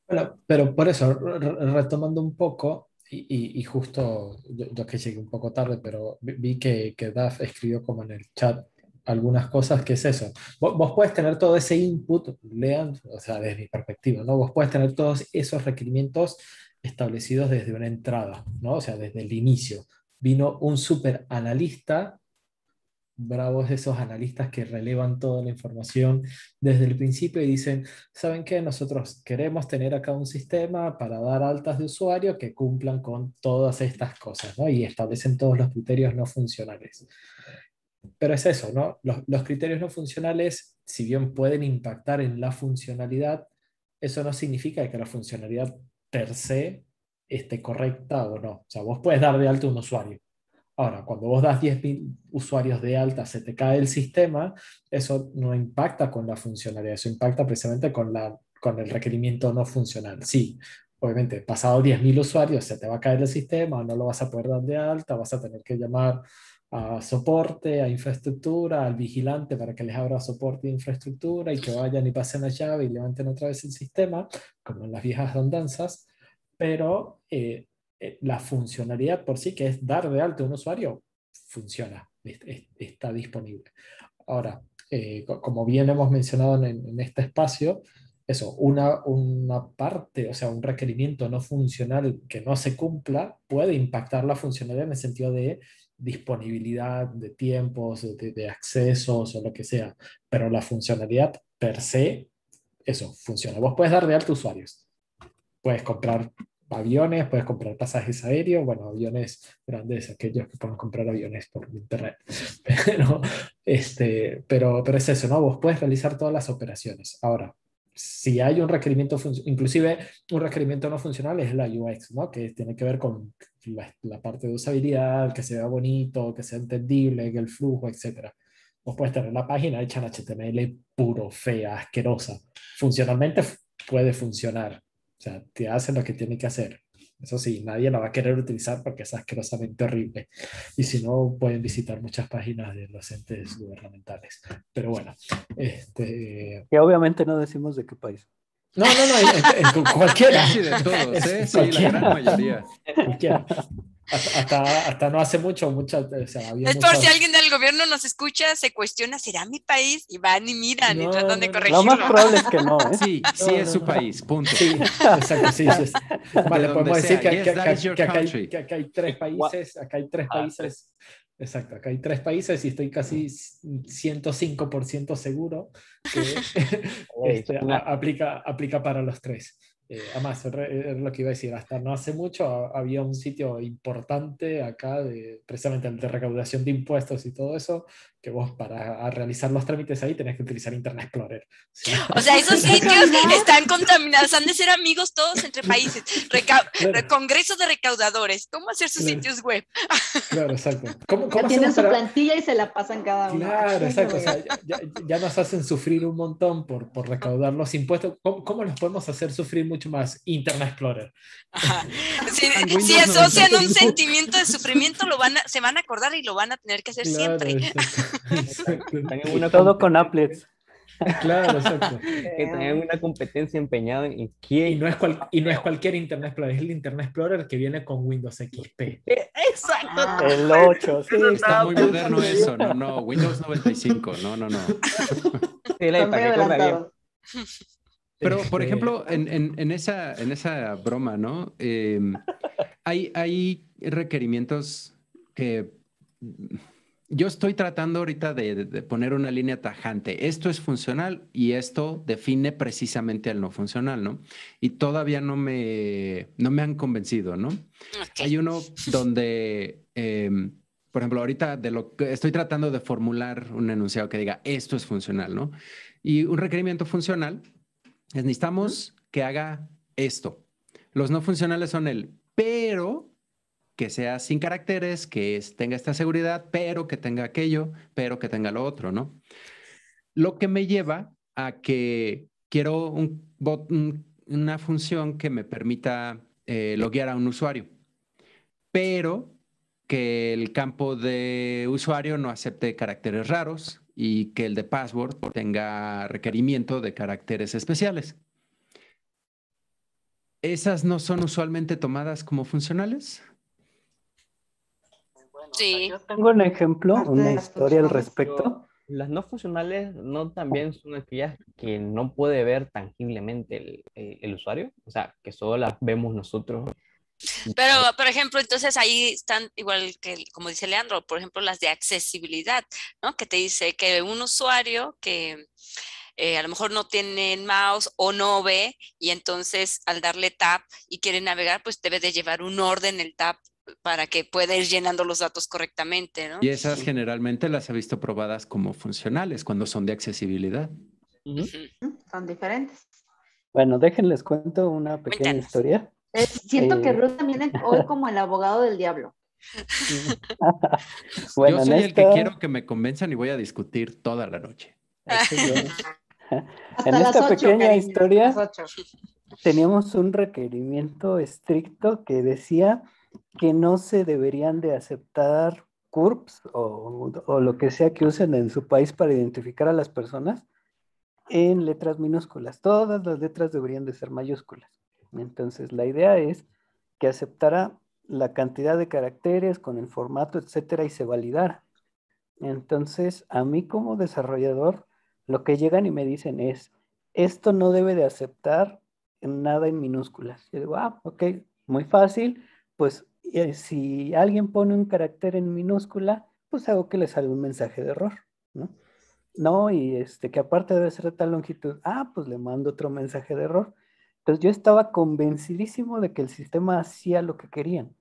S6: Pero, pero por eso, retomando un poco, y, y, justo yo, que llegué un poco tarde, pero vi que, que Daf escribió como en el chat algunas cosas que es eso. Vos, vos puedes tener todo ese input, lean, o sea, desde mi perspectiva, ¿no? Vos puedes tener todos esos requerimientos establecidos desde una entrada, ¿no? O sea, desde el inicio. Vino un super analista, bravos esos analistas que relevan toda la información desde el principio y dicen, ¿saben qué? Nosotros queremos tener acá un sistema para dar altas de usuario que cumplan con todas estas cosas, ¿no? Y establecen todos los criterios no funcionales. Pero es eso, ¿no? Los, los, criterios no funcionales, si bien pueden impactar en la funcionalidad, eso no significa que la funcionalidad per se esté correcta o no. O sea, vos puedes dar de alta un usuario. Ahora, cuando vos das 10.000 usuarios de alta, se te cae el sistema, eso no impacta con la funcionalidad, eso impacta precisamente con, la, con el requerimiento no funcional. Sí, obviamente, pasado 10.000 usuarios, se te va a caer el sistema, no lo vas a poder dar de alta, vas a tener que llamar a soporte, a infraestructura, al vigilante para que les abra soporte e infraestructura y que vayan y pasen la llave y levanten otra vez el sistema, como en las viejas andanzas, pero eh, eh, la funcionalidad por sí, que es dar de alta a un usuario, funciona, está disponible. Ahora, eh, como bien hemos mencionado en, en este espacio, eso, una, una, parte, o sea, un requerimiento no funcional que no se cumpla puede impactar la funcionalidad en el sentido de disponibilidad de tiempos, de, accesos o lo que sea, pero la funcionalidad per se, eso funciona. Vos puedes dar de alta usuarios, puedes comprar aviones, puedes comprar pasajes aéreos, bueno, aviones grandes, aquellos que pueden comprar aviones por internet, pero, este, pero, pero es eso, ¿no? Vos puedes realizar todas las operaciones. Ahora, si hay un requerimiento, inclusive un requerimiento no funcional es la UX, ¿no? que tiene que ver con la, parte de usabilidad, que se vea bonito, que sea entendible, que el flujo, etc. Vos puedes tener la página hecha en HTML puro, fea, asquerosa. Funcionalmente puede funcionar, o sea, te hace lo que tiene que hacer, eso sí, nadie la va a querer utilizar porque es asquerosamente horrible. Y si no, pueden visitar muchas páginas de los entes gubernamentales. Pero bueno. Este...
S5: y obviamente no decimos de qué país. No, no, no, en,
S6: cualquiera. Sí, de todos, ¿eh? sí, la gran mayoría. Cualquiera hasta, hasta, no hace mucho, o sea, es por si
S1: alguien del gobierno nos escucha, se cuestiona, ¿será mi país?
S6: Y van y miran y tratan de Lo más probable es que no. ¿eh? Sí, sí es su país, punto. Sí, exacto, sí. sí, Vale, podemos decir que, acá hay, tres países, acá hay tres ah, países. Exacto, acá hay tres países y estoy casi 105% mm. seguro que aplica, aplica para los tres. Eh, además, es lo que iba a decir, hasta no hace mucho había un sitio importante acá, de, precisamente de recaudación de impuestos y todo eso, que vos para realizar los trámites ahí tenés que utilizar Internet Explorer. O sea, esos sitios
S1: están contaminados, han de ser amigos todos entre países, Reca de recaudadores, ¿cómo hacer sus sitios web?
S6: Claro, exacto. ¿Cómo, tienen su plantilla
S2: y se la pasan cada uno. Claro, exacto.
S6: ya, nos hacen sufrir un montón por, por recaudar los impuestos. ¿Cómo, ¿Cómo, los podemos hacer sufrir mucho más? Internet Explorer.
S1: Si, asocian un sentimiento de sufrimiento, lo van a, se van a acordar y lo van a tener que hacer siempre
S4: una todo con
S6: applets. Claro, exacto. que eh. tengan una competencia empeñada en quién. Y no, es y no es cualquier Internet Explorer, es el Internet Explorer que viene con Windows XP. Eh,
S3: exacto. Ah. el 8, Está muy moderno eso, no, no. Windows 95, no, no, no. Pero,
S2: este, por ejemplo,
S3: en, en, esa, en esa broma, ¿no? Eh, hay, hay requerimientos que yo estoy tratando ahorita de, poner una línea tajante. Esto es funcional y esto define precisamente al no funcional, ¿no? Y todavía no me, me han convencido, ¿no? Hay uno donde, em, por ejemplo, ahorita de lo que estoy tratando de formular un enunciado que diga esto es funcional, ¿no? Y un requerimiento funcional es necesitamos que haga esto. Los no funcionales son el pero que sea sin caracteres, que tenga esta seguridad, pero que tenga aquello, pero que tenga lo otro, ¿no? Lo que me lleva a que quiero una función que me permita eh, loguear a un usuario, pero que el campo de usuario no acepte caracteres raros y que el de password tenga requerimiento de caracteres especiales. ¿Esas no son usualmente tomadas como funcionales?
S5: yo tengo un ejemplo, una historia al respecto.
S3: Las no funcionales
S4: no también son aquellas que no puede ver tangiblemente el, usuario, o sea, que solo las vemos nosotros.
S1: Pero, por ejemplo, entonces ahí están igual que, como dice Leandro, por ejemplo, las de accesibilidad, Que te dice que un usuario que eh, a lo mejor no tiene mouse o no ve y entonces al darle tap y quiere navegar, pues debe de llevar un orden el tap para que pueda ir llenando los datos correctamente, ¿no? Y esas
S3: generalmente las he visto probadas como funcionales cuando son de accesibilidad.
S1: Son diferentes.
S5: Bueno, déjenles cuento una pequeña historia.
S2: Eh, siento que eh, Ruth también es hoy como el abogado del diablo.
S3: yo soy el que quiero que me convenzan y voy a discutir toda la noche. Este,
S5: en esta pequeña historia teníamos un requerimiento estricto que decía que no se deberían de aceptar CURPS o, o, lo que sea que usen en su país para identificar a las personas en letras minúsculas. Todas las letras deberían de ser mayúsculas. Entonces, la idea es que aceptara la cantidad de caracteres con el formato, etcétera, y se validara. Entonces, a mí como desarrollador, lo que llegan y me dicen es, esto no debe de aceptar nada en minúsculas. Yo digo, ah, ok, muy fácil pues eh, si alguien pone un carácter en minúscula, pues hago que le salga un mensaje de error, ¿no? No, y este, que aparte debe ser de tal longitud, ah, pues le mando otro mensaje de error. Entonces yo estaba convencidísimo de que el sistema hacía lo que querían,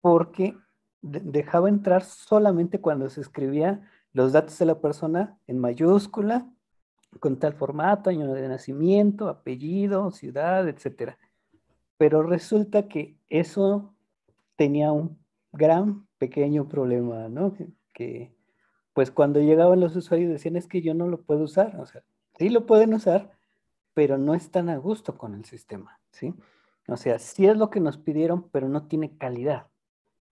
S5: porque dejaba entrar solamente cuando se escribía los datos de la persona en mayúscula, con tal formato, año de nacimiento, apellido, ciudad, etcétera. Pero resulta que eso tenía un gran pequeño problema, ¿no? Que pues cuando llegaban los usuarios decían es que yo no lo puedo usar, o sea, sí lo pueden usar, pero no están a gusto con el sistema, ¿sí? O sea, sí es lo que nos pidieron, pero no tiene calidad.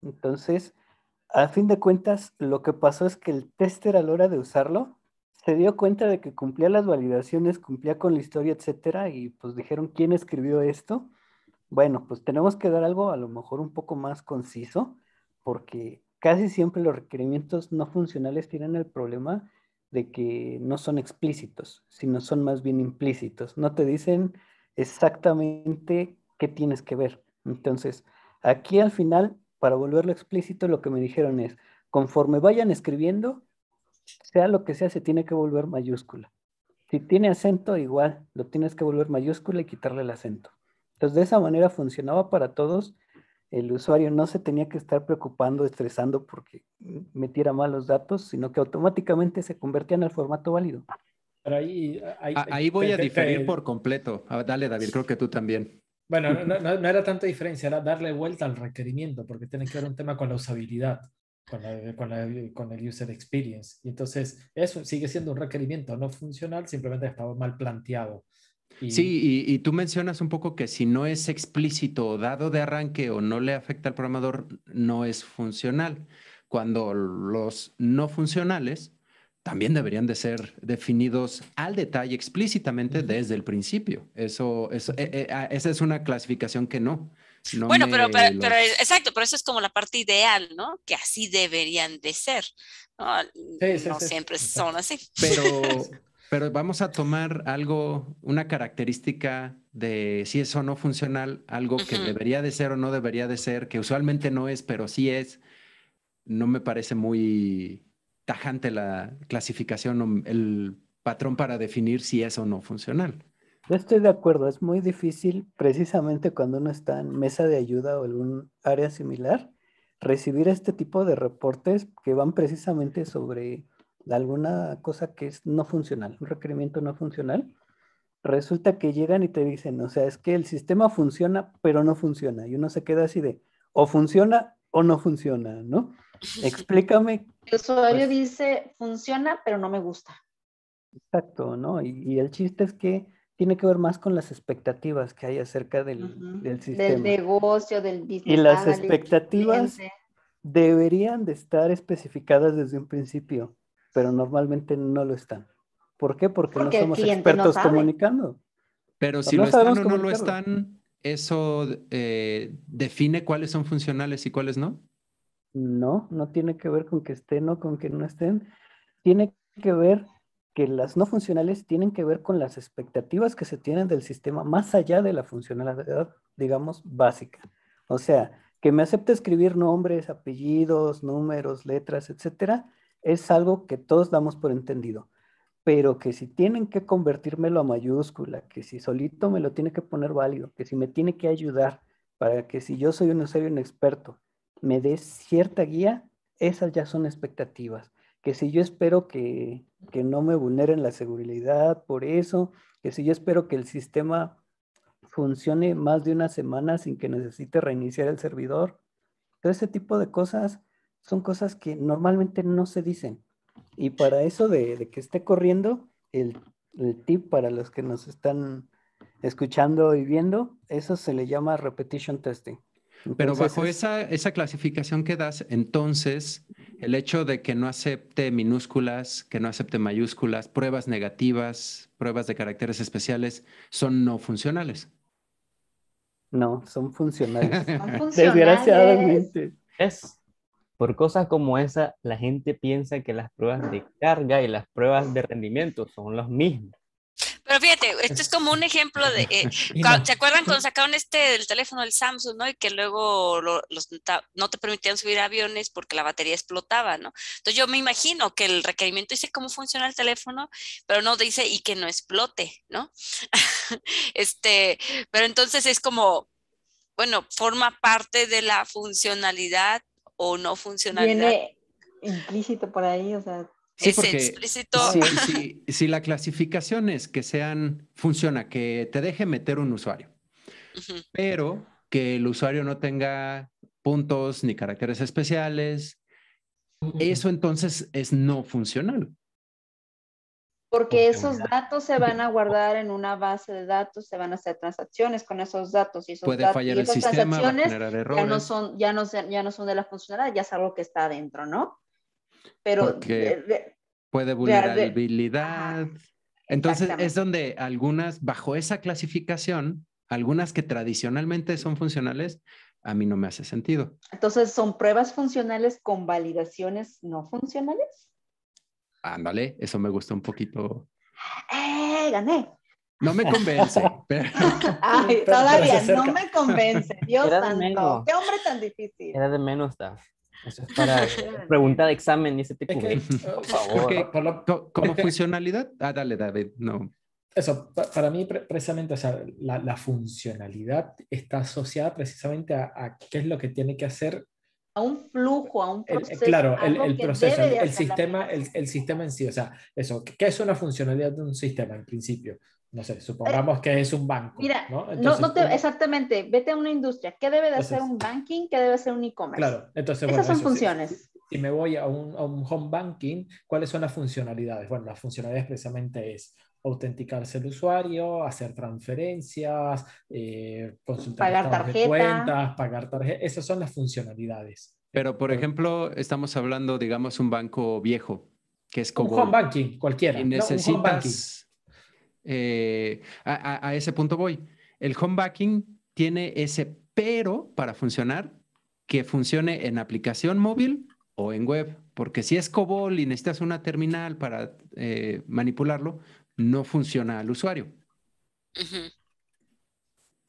S5: Entonces, a fin de cuentas, lo que pasó es que el tester a la hora de usarlo se dio cuenta de que cumplía las validaciones, cumplía con la historia, etcétera, y pues dijeron, ¿quién escribió esto? Bueno, pues tenemos que dar algo a lo mejor un poco más conciso, porque casi siempre los requerimientos no funcionales tienen el problema de que no son explícitos, sino son más bien implícitos. No te dicen exactamente qué tienes que ver. Entonces, aquí al final, para volverlo explícito, lo que me dijeron es, conforme vayan escribiendo, sea lo que sea, se tiene que volver mayúscula. Si tiene acento, igual, lo tienes que volver mayúscula y quitarle el acento. Entonces, de esa manera funcionaba para todos. El usuario no se tenía que estar preocupando, estresando porque metiera malos datos, sino que automáticamente se convertía en el formato válido.
S6: Eh, ahí, voy a diferir por
S3: completo. Ah, dale, David, creo que tú también.
S6: Bueno, no, era tanta diferencia, era darle vuelta al requerimiento, porque tiene que ver un tema con la usabilidad, con, con, el user experience. Y entonces, eso sigue siendo un requerimiento no funcional, simplemente estaba mal planteado. Sí,
S3: y, tú mencionas un poco que si no es explícito o dado de arranque o no le afecta al programador, no es funcional, cuando los no funcionales también deberían de ser definidos al detalle explícitamente desde el principio. Eso, eso e, e, esa es una clasificación que no. bueno, pero, pero,
S1: exacto, pero eso es como la parte ideal, ¿no? Que así deberían de ser. No, siempre son así. Pero,
S3: Pero vamos a tomar algo, una característica de si es o no funcional, algo que debería de ser o no debería de ser, que usualmente no es, pero sí es. No me parece muy tajante la clasificación o el patrón para definir si es o no funcional.
S5: Yo estoy de acuerdo, es muy difícil precisamente cuando uno está en mesa de ayuda o algún área similar, recibir este tipo de reportes que van precisamente sobre alguna cosa que es no funcional, un requerimiento no funcional, resulta que llegan y te dicen, o sea, es que el sistema funciona, pero no funciona. Y uno se queda así de, o funciona o no funciona, ¿no? Explícame.
S2: El usuario pues dice, funciona, pero no me gusta.
S5: Exacto, ¿no? Y, el chiste es que tiene que ver más con las expectativas que hay acerca del, del sistema. Del
S2: negocio, del business. Y las
S5: expectativas deberían de estar especificadas desde un principio pero normalmente no lo están. ¿Por qué? Porque, no somos expertos comunicando.
S3: Pero si no lo están o no lo están, ¿eso eh, define cuáles son funcionales y cuáles no? No,
S5: no tiene que ver con que estén o con que no estén. Tiene que ver que las no funcionales tienen que ver con las expectativas que se tienen del sistema más allá de la funcionalidad, digamos, básica. O sea, que me acepte escribir nombres, apellidos, números, letras, etcétera, es algo que todos damos por entendido, pero que si tienen que convertírmelo a mayúscula, que si solito me lo tiene que poner válido, que si me tiene que ayudar para que si yo soy un usuario, un experto, me dé cierta guía, esas ya son expectativas. Que si yo espero que, que no me vulneren la seguridad por eso, que si yo espero que el sistema funcione más de una semana sin que necesite reiniciar el servidor, todo ese tipo de cosas son cosas que normalmente no se dicen. Y para eso de, que esté corriendo, el, tip para los que nos están escuchando y viendo, eso se le llama repetition testing.
S3: Pero bajo esa, clasificación que das, entonces, el hecho de que no acepte minúsculas, que no acepte mayúsculas, pruebas negativas, pruebas de caracteres especiales, son no funcionales.
S4: No, son funcionales. Son
S6: funcionales. Desgraciadamente.
S4: Es por cosas como esa, la gente piensa que las pruebas de carga y las pruebas de rendimiento son los mismos.
S1: Pero fíjate, esto es como un ejemplo de, eh, ¿se acuerdan cuando sacaron este del teléfono del Samsung, no? Y que luego no te permitían subir aviones porque la batería explotaba, ¿no? Entonces yo me imagino que el requerimiento dice cómo funciona el teléfono, pero no dice y que no explote, ¿no? este, pero entonces es como, bueno, forma parte de la funcionalidad o no funcionalidad. Viene
S2: implícito por ahí, o sea. es explícito.
S3: Si, la clasificación es que sean, funciona, que te deje meter un usuario, pero que el usuario no tenga puntos ni caracteres especiales, eso entonces es no funcional.
S2: Porque esos datos se van a guardar en una base de datos, se van a hacer transacciones con esos datos y, esos Puede fallar esas el sistema, transacciones ya no son ya no ya no son de la funcionalidad, ya es algo que está adentro, ¿no? Pero
S3: puede vulnerabilidad. Entonces es donde algunas bajo esa clasificación, algunas que tradicionalmente son funcionales, a mí no me hace sentido.
S2: Entonces son pruebas funcionales con validaciones no funcionales?
S3: Ándale, eso me gusta un poquito.
S2: ¡Eh! Gané.
S3: No me convence,
S2: Ay, todavía no me convence. Dios santo. Qué hombre tan difícil. Era
S4: de menos, Daf. Eso es para
S6: pregunta de examen y ese tipo de... que, oh, por favor.
S3: funcionalidad... Ah,
S6: dale, David, no. Eso, para mí precisamente, o sea, la, la funcionalidad está asociada precisamente a, qué es lo que tiene que hacer
S2: a un flujo, a un eh, proceso. claro, el, proceso, el, sistema,
S6: el, sistema en sí, o sea, eso, ¿qué es una funcionalidad de un sistema en principio? No sé, supongamos que es un banco. Mira, ¿no? te,
S2: exactamente, vete a una industria, ¿qué debe de ser hacer un banking? ¿Qué debe hacer un e-commerce? Claro,
S6: entonces, Esas son funciones. Si, me voy a un, a un home banking, ¿cuáles son las funcionalidades? Bueno, las funcionalidades precisamente es autenticarse el usuario, hacer transferencias, eh, consultar pagar tarjeta. cuentas, pagar tarjetas. Esas son las funcionalidades.
S3: Pero, por ejemplo, estamos hablando, digamos, un banco viejo, que es como... home banking,
S6: cualquiera. Y necesitas...
S3: Eh, a, a, ese punto voy. El home banking tiene ese pero para funcionar, que funcione en aplicación móvil o en web, porque si es COBOL y necesitas una terminal para eh, manipularlo, no funciona al usuario.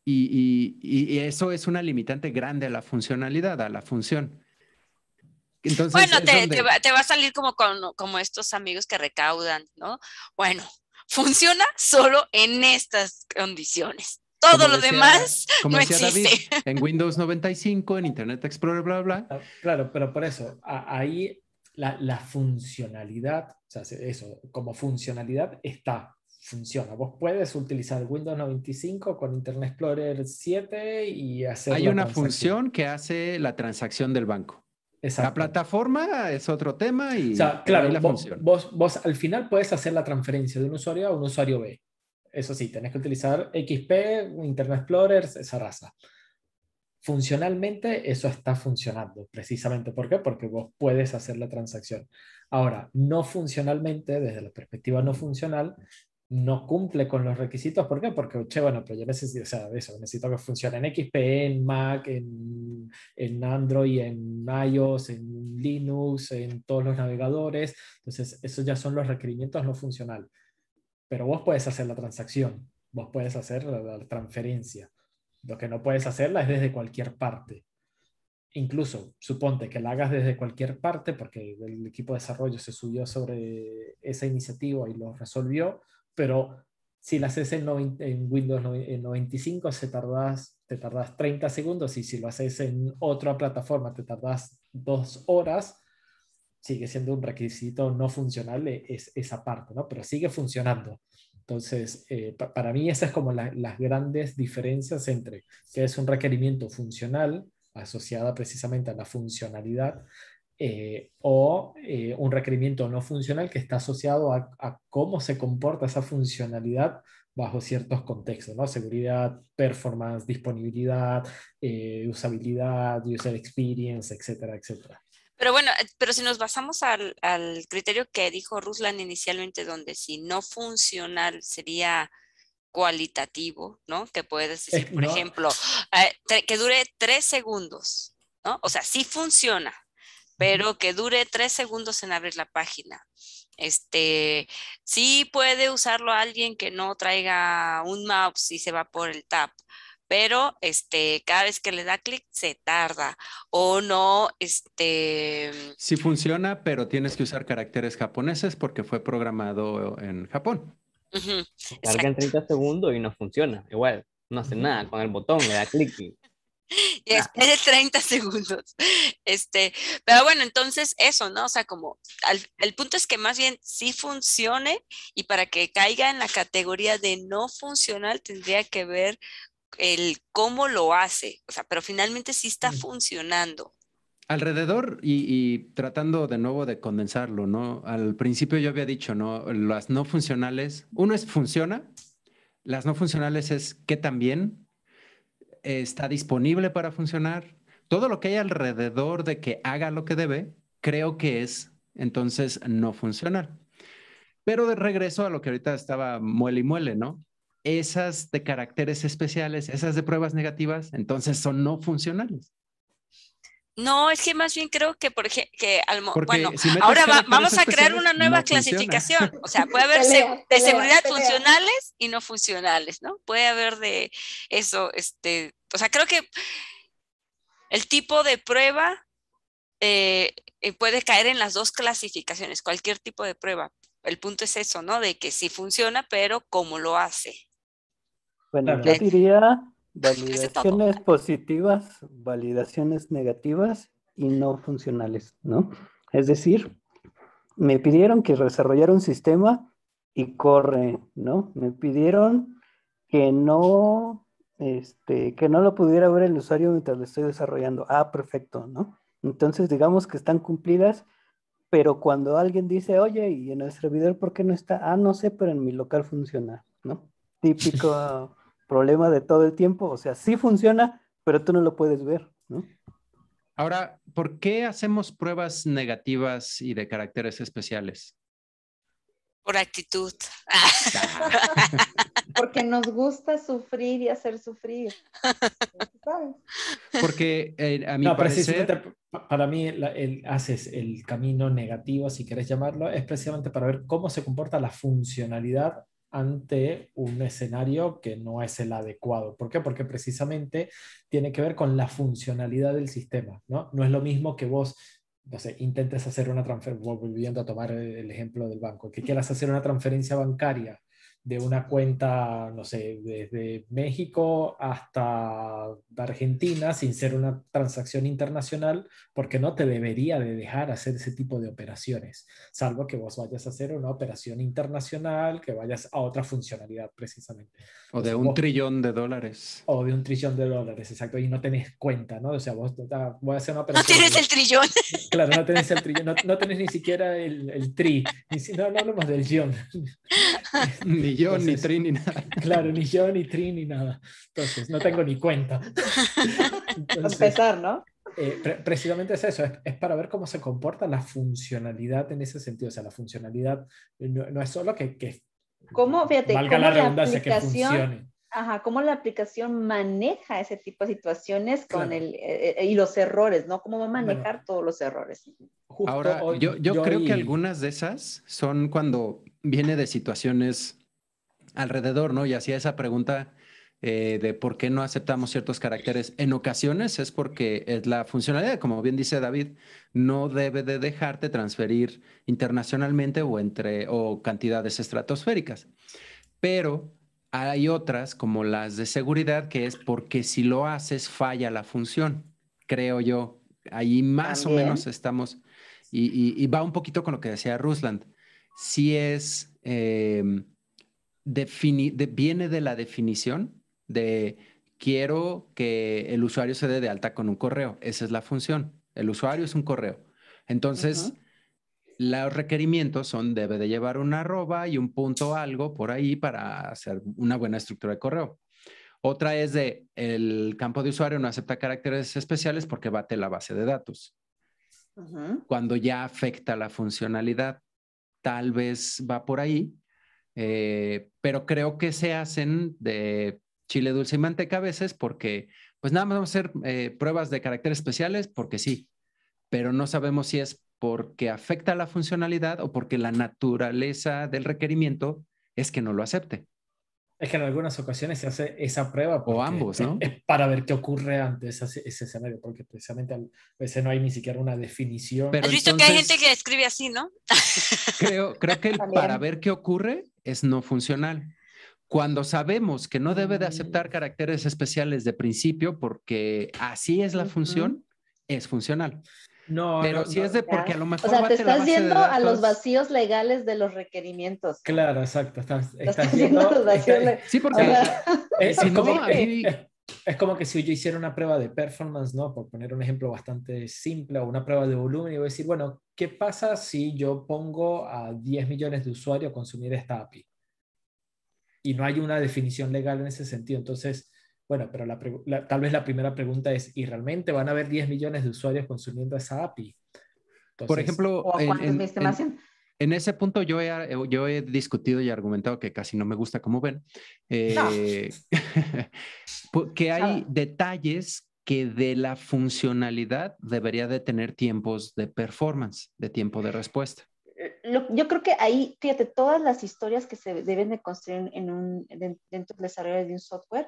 S3: y, eso es una limitante grande a la funcionalidad, a la función. Entonces, bueno, te, va,
S1: a salir como, con, como estos amigos que recaudan, ¿no? Bueno, funciona solo en estas condiciones. Todo lo demás no
S3: existe. en Windows 95, en Internet Explorer, bla, bla. Ah,
S6: claro, pero por eso, ahí la, funcionalidad, o sea, eso, como funcionalidad está, funciona. Vos puedes utilizar Windows 95 con Internet Explorer 7 y hacer... Hay una función
S3: que hace la transacción del banco. Exacto. La plataforma es otro tema y la función.
S6: Vos, al final puedes hacer la transferencia de un usuario a un usuario B. Eso sí, tenés que utilizar XP, Internet Explorer, esa raza. Funcionalmente eso está funcionando, precisamente. ¿Por qué? Porque vos puedes hacer la transacción. Ahora, no funcionalmente, desde la perspectiva no funcional, no cumple con los requisitos. ¿Por qué? Porque, bueno, pero yo necesito, necesito que funcione en XP, en Mac, en, Android, en iOS, en Linux, en todos los navegadores. Entonces, esos ya son los requerimientos no funcionales pero vos puedes hacer la transacción, vos puedes hacer la, transferencia. Lo que no puedes hacerla es desde cualquier parte. Incluso, suponte que la hagas desde cualquier parte, porque el equipo de desarrollo se subió sobre esa iniciativa y lo resolvió, pero si la haces en, Windows 95, se tardás, te tardás 30 segundos y si lo haces en otra plataforma, te tardás dos horas sigue siendo un requisito no funcional eh, es, esa parte, ¿no? Pero sigue funcionando. Entonces, eh, para mí esas es como las grandes diferencias entre que es un requerimiento funcional asociada precisamente a la funcionalidad eh, o un requerimiento no funcional que está asociado a, a, cómo se comporta esa funcionalidad bajo ciertos contextos, ¿no? Seguridad, performance, disponibilidad, usabilidad, user experience, etcétera, etcétera.
S1: Pero bueno, eh, pero si nos basamos al, criterio que dijo Ruslan inicialmente, donde si no funciona sería cualitativo, ¿no? Que puedes eh, decir, por ejemplo, eh, que dure tres segundos, ¿no? O sea, sí funciona, pero que dure tres segundos en abrir la página. Este, sí puede usarlo alguien que no traiga un mouse y se va por el tab pero este, cada vez que le da clic se tarda o no, este... Mm,
S3: sí funciona, pero tienes que usar caracteres japoneses porque fue programado en Japón. Carga en 30 segundos y no funciona, igual, no hace nada con el botón, le da
S4: clic y...
S1: Y 30 segundos. Este, pero bueno, entonces eso, ¿no? O sea, como el punto es que más bien sí funcione y para que caiga en la categoría de no funcional tendría que ver el cómo lo hace, o sea, pero finalmente sí está mm. funcionando.
S3: Alrededor y, tratando de nuevo de condensarlo, ¿no? Al principio yo había dicho, ¿no? Las no funcionales, uno es funciona, las no funcionales es que también está disponible para funcionar, todo lo que hay alrededor de que haga lo que debe, creo que es entonces no funcionar Pero de regreso a lo que ahorita estaba muele y muele, ¿no? esas de caracteres especiales, esas de pruebas negativas, entonces son no funcionales.
S1: No, es que más bien creo que, por que bueno, ahora vamos a crear una nueva clasificación. O sea, puede haber de seguridad funcionales y no funcionales, ¿no? Puede haber de eso, este, o sea, creo que el tipo de prueba eh, eh, puede caer en las dos clasificaciones, cualquier tipo de prueba. El punto es eso, ¿no? De que sí funciona, pero cómo lo hace.
S5: Bueno, yo diría validaciones positivas, validaciones negativas y no funcionales, ¿no? Es decir, me pidieron que desarrollara un sistema y corre, ¿no? Me pidieron que no, este, que no lo pudiera ver el usuario mientras lo estoy desarrollando. Ah, perfecto, ¿no? Entonces, digamos que están cumplidas, pero cuando alguien dice, oye, ¿y en el servidor por qué no está? Ah, no sé, pero en mi local funciona, ¿no? Típico problema de todo el tiempo. O sea, sí funciona, pero tú no lo puedes ver,
S3: Ahora, ¿por qué hacemos pruebas negativas y de caracteres especiales?
S2: Por actitud. Ah. Porque nos gusta sufrir y hacer sufrir.
S6: Porque eh, a Para mí haces el camino negativo, si querés llamarlo, es precisamente para ver cómo se comporta la funcionalidad ante un escenario que no es el adecuado. ¿Por qué? Porque precisamente tiene que ver con la funcionalidad del sistema, ¿no? es lo mismo que vos no sé, intentes hacer una transferencia, volviendo a tomar el ejemplo del banco, que quieras hacer una transferencia bancaria de una cuenta, no sé, desde México hasta Argentina sin ser una transacción internacional, porque no te debería de dejar hacer ese tipo de operaciones, salvo que vos vayas a hacer una operación internacional, que vayas a otra funcionalidad precisamente. O de un trillón de dólares. O de un trillón de dólares, exacto, y no tenés cuenta, ¿no? O sea, vos voy a hacer una operación. No tienes
S1: el trillón.
S6: Claro, no tenés el trillón, no, tenés ni siquiera el, el tri, ni si, no, no hablamos del guión. ni yo, ni trini ni nada. Claro, ni yo, ni trini ni nada. Entonces, no tengo ni cuenta. Entonces, Empezar, ¿no? Eh, precisamente es eso, es, para ver cómo se comporta la funcionalidad en ese sentido. O sea, la funcionalidad no, es solo que, que
S2: ¿Cómo, fíjate, valga cómo la redundancia Ajá, cómo la aplicación maneja ese tipo de situaciones con el, eh, eh, y los errores, ¿no? ¿Cómo va a manejar todos los errores?
S3: Justo Ahora, yo, yo, creo que algunas de esas son cuando viene de situaciones alrededor, ¿no? Y hacía esa pregunta eh, de por qué no aceptamos ciertos caracteres. En ocasiones es porque es la funcionalidad, como bien dice David, no debe de dejarte transferir internacionalmente o entre o cantidades estratosféricas. Pero hay otras, como las de seguridad, que es porque si lo haces falla la función, creo yo. Ahí más o menos estamos. y, va un poquito con lo que decía Rusland. Si es, em, viene de la definición de quiero que el usuario se dé de alta con un correo. Esa es la función. El usuario es un correo. Entonces, los requerimientos son debe de llevar una arroba y un punto algo por ahí para hacer una buena estructura de correo. Otra es de el campo de usuario no acepta caracteres especiales porque bate la base de datos. Cuando ya afecta la funcionalidad tal vez va por ahí, eh, pero creo que se hacen de chile dulce y manteca a veces porque pues nada más vamos a hacer eh, pruebas de carácter especiales porque sí, pero no sabemos si es porque afecta la funcionalidad o porque la naturaleza del requerimiento es que no lo acepte.
S6: Es que en algunas ocasiones se hace esa prueba. O ambos, ¿no? para ver qué ocurre ante ese, escenario, porque precisamente a veces no hay ni siquiera una definición. Pero Has visto que hay
S1: gente que escribe así, ¿no?
S6: Creo, creo que para ver qué ocurre es no
S3: funcional. Cuando sabemos que no debe de aceptar mm. caracteres especiales de principio, porque así es la función, es funcional.
S6: No, pero si es de porque a lo mejor. te estás yendo a los
S2: vacíos legales de los requerimientos.
S6: Claro, exacto. Estás, estás, los vacíos Sí, porque. Eh, es, como que, es, como que, si yo hiciera una prueba de performance, ¿no? Por poner un ejemplo bastante simple, o una prueba de volumen, y voy a decir, bueno, ¿qué pasa si yo pongo a 10 millones de usuarios a consumir esta API? Y no hay una definición legal en ese sentido. Entonces bueno, pero tal vez la primera pregunta es, ¿y realmente van a haber 10 millones de usuarios consumiendo esa API? Por ejemplo, en,
S3: ese punto yo he, yo he discutido y argumentado que casi no me gusta como ven, eh, que hay detalles que de la funcionalidad debería de tener tiempos de performance, de tiempo de respuesta
S2: eh, yo creo que ahí, fíjate, todas las historias que se deben de construir en un, dentro del desarrollo de un software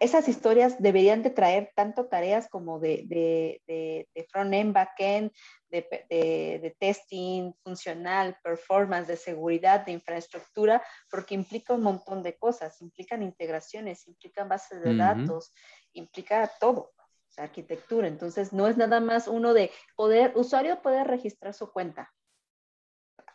S2: esas historias deberían de traer tanto tareas como de, front-end, back-end, de, testing funcional, performance, de seguridad, de infraestructura, porque implica un montón de cosas, implican integraciones, implican bases de datos, implica todo, o arquitectura. Entonces, no es nada más uno de poder, usuario puede registrar su cuenta.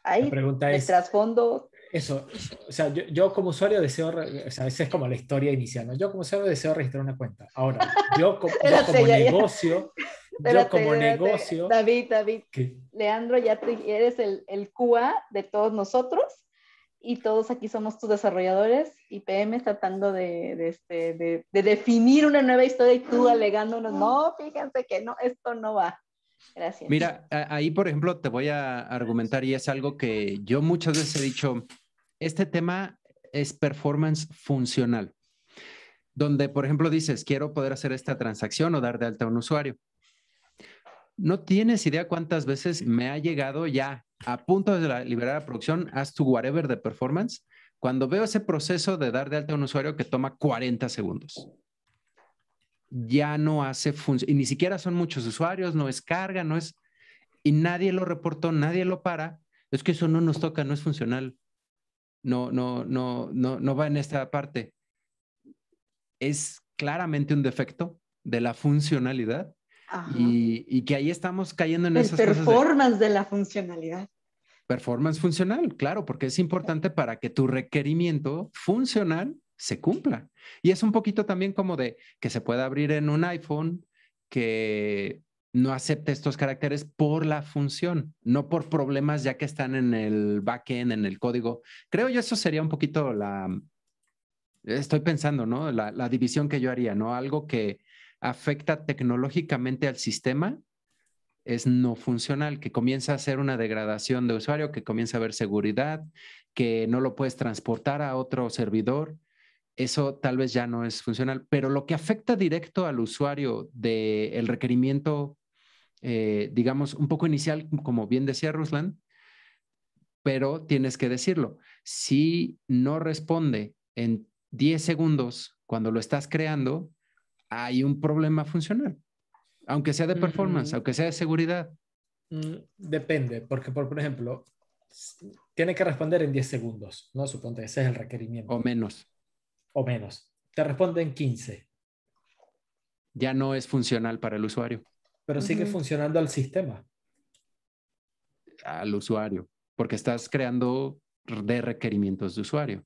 S6: Ahí, el trasfondo, eso, o sea, yo, como usuario deseo, o sea, esa es como la historia inicial, ¿no? Yo como usuario deseo registrar una cuenta. Ahora, yo, como, negocio, yo como negocio.
S2: David, David, Leandro, ya eres el, el QA de todos nosotros y todos aquí somos tus desarrolladores y PM tratando este, de, de, definir una nueva historia y tú alegándonos, no, fíjense que no, esto no va. Gracias.
S3: Mira, ahí por ejemplo te voy a argumentar y es algo que yo muchas veces he dicho, este tema es performance funcional, donde, por ejemplo, dices, quiero poder hacer esta transacción o dar de alta a un usuario. No tienes idea cuántas veces me ha llegado ya a punto de liberar la producción, haz tu whatever de performance, cuando veo ese proceso de dar de alta a un usuario que toma 40 segundos. Ya no hace función, y ni siquiera son muchos usuarios, no es carga, no es, y nadie lo reportó, nadie lo para. Es que eso no nos toca, no es funcional no, no, no, no, no va en esta parte. Es claramente un defecto de la funcionalidad y, y, que ahí estamos cayendo en esas performance
S2: de, de la funcionalidad.
S3: Performance funcional, claro, porque es importante para que tu requerimiento funcional se cumpla. Y es un poquito también como de que se pueda abrir en un iPhone, que no acepta estos caracteres por la función, no por problemas ya que están en el backend, en el código. Creo yo eso sería un poquito la, estoy pensando, ¿no? La, división que yo haría, ¿no? Algo que afecta tecnológicamente al sistema es no funcional, que comienza a ser una degradación de usuario, que comienza a haber seguridad, que no lo puedes transportar a otro servidor. Eso tal vez ya no es funcional, pero lo que afecta directo al usuario del requerimiento eh, digamos, un poco inicial, como bien decía Ruslan, pero tienes que decirlo. Si no responde en 10 segundos cuando lo estás creando, hay un problema funcional, aunque sea de performance, aunque sea de seguridad.
S6: Mm, depende, porque por, ejemplo, tiene que responder en 10 segundos, ¿no? Suponte, ese es el requerimiento. O menos. O menos. Te responde en 15.
S3: Ya no es funcional para el usuario
S6: pero sigue funcionando al sistema.
S3: Al usuario, porque estás creando de requerimientos de usuario.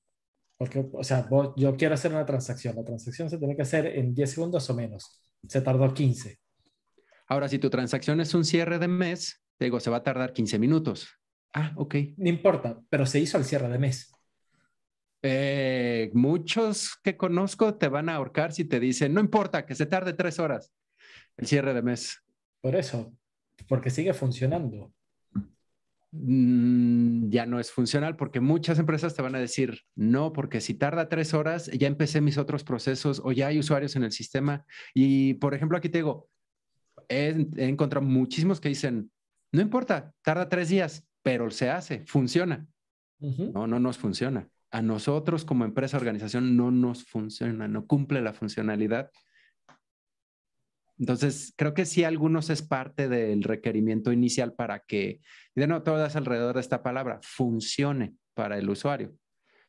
S6: Porque, o sea, yo quiero hacer una transacción. La transacción se tiene que hacer en 10 segundos o menos. Se tardó 15.
S3: Ahora, si tu transacción es un cierre de mes, te digo, se va a tardar 15 minutos.
S6: Ah, ok. No importa, pero se hizo el cierre de mes.
S3: Eh, muchos que conozco te van a ahorcar si te dicen, no importa, que se tarde tres horas el cierre de mes.
S6: Por eso, porque sigue funcionando.
S3: Mm, ya no es funcional porque muchas empresas te van a decir, no, porque si tarda tres horas, ya empecé mis otros procesos o ya hay usuarios en el sistema. Y, por ejemplo, aquí te digo, he, encontrado muchísimos que dicen, no importa, tarda tres días, pero se hace, funciona. No, no nos funciona. A nosotros como empresa, organización, no nos funciona, no cumple la funcionalidad entonces, creo que sí, algunos es parte del requerimiento inicial para que, y de nuevo, todas alrededor de esta palabra, funcione para el usuario.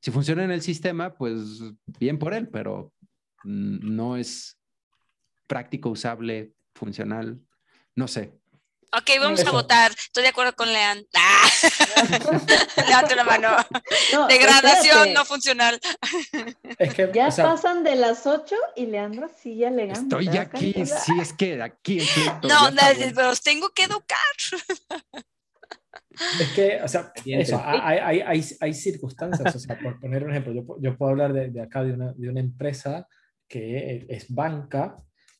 S3: Si funciona en el sistema, pues bien por él, pero no es práctico, usable, funcional, no sé.
S1: Ok, vamos a votar. Estoy de acuerdo con Leandro ¡Ah! Levante la mano. Degradación no funcional.
S3: ya pasan
S2: de las 8 y Leandro sigue alegando
S3: elegante. Estoy aquí, sí,
S6: es que aquí. no, no bueno.
S1: los tengo que educar.
S6: Es que, o sea, hay, hay, hay, circunstancias, o sea, por poner un ejemplo, yo, yo puedo hablar de, de acá de una, de una empresa que es banca,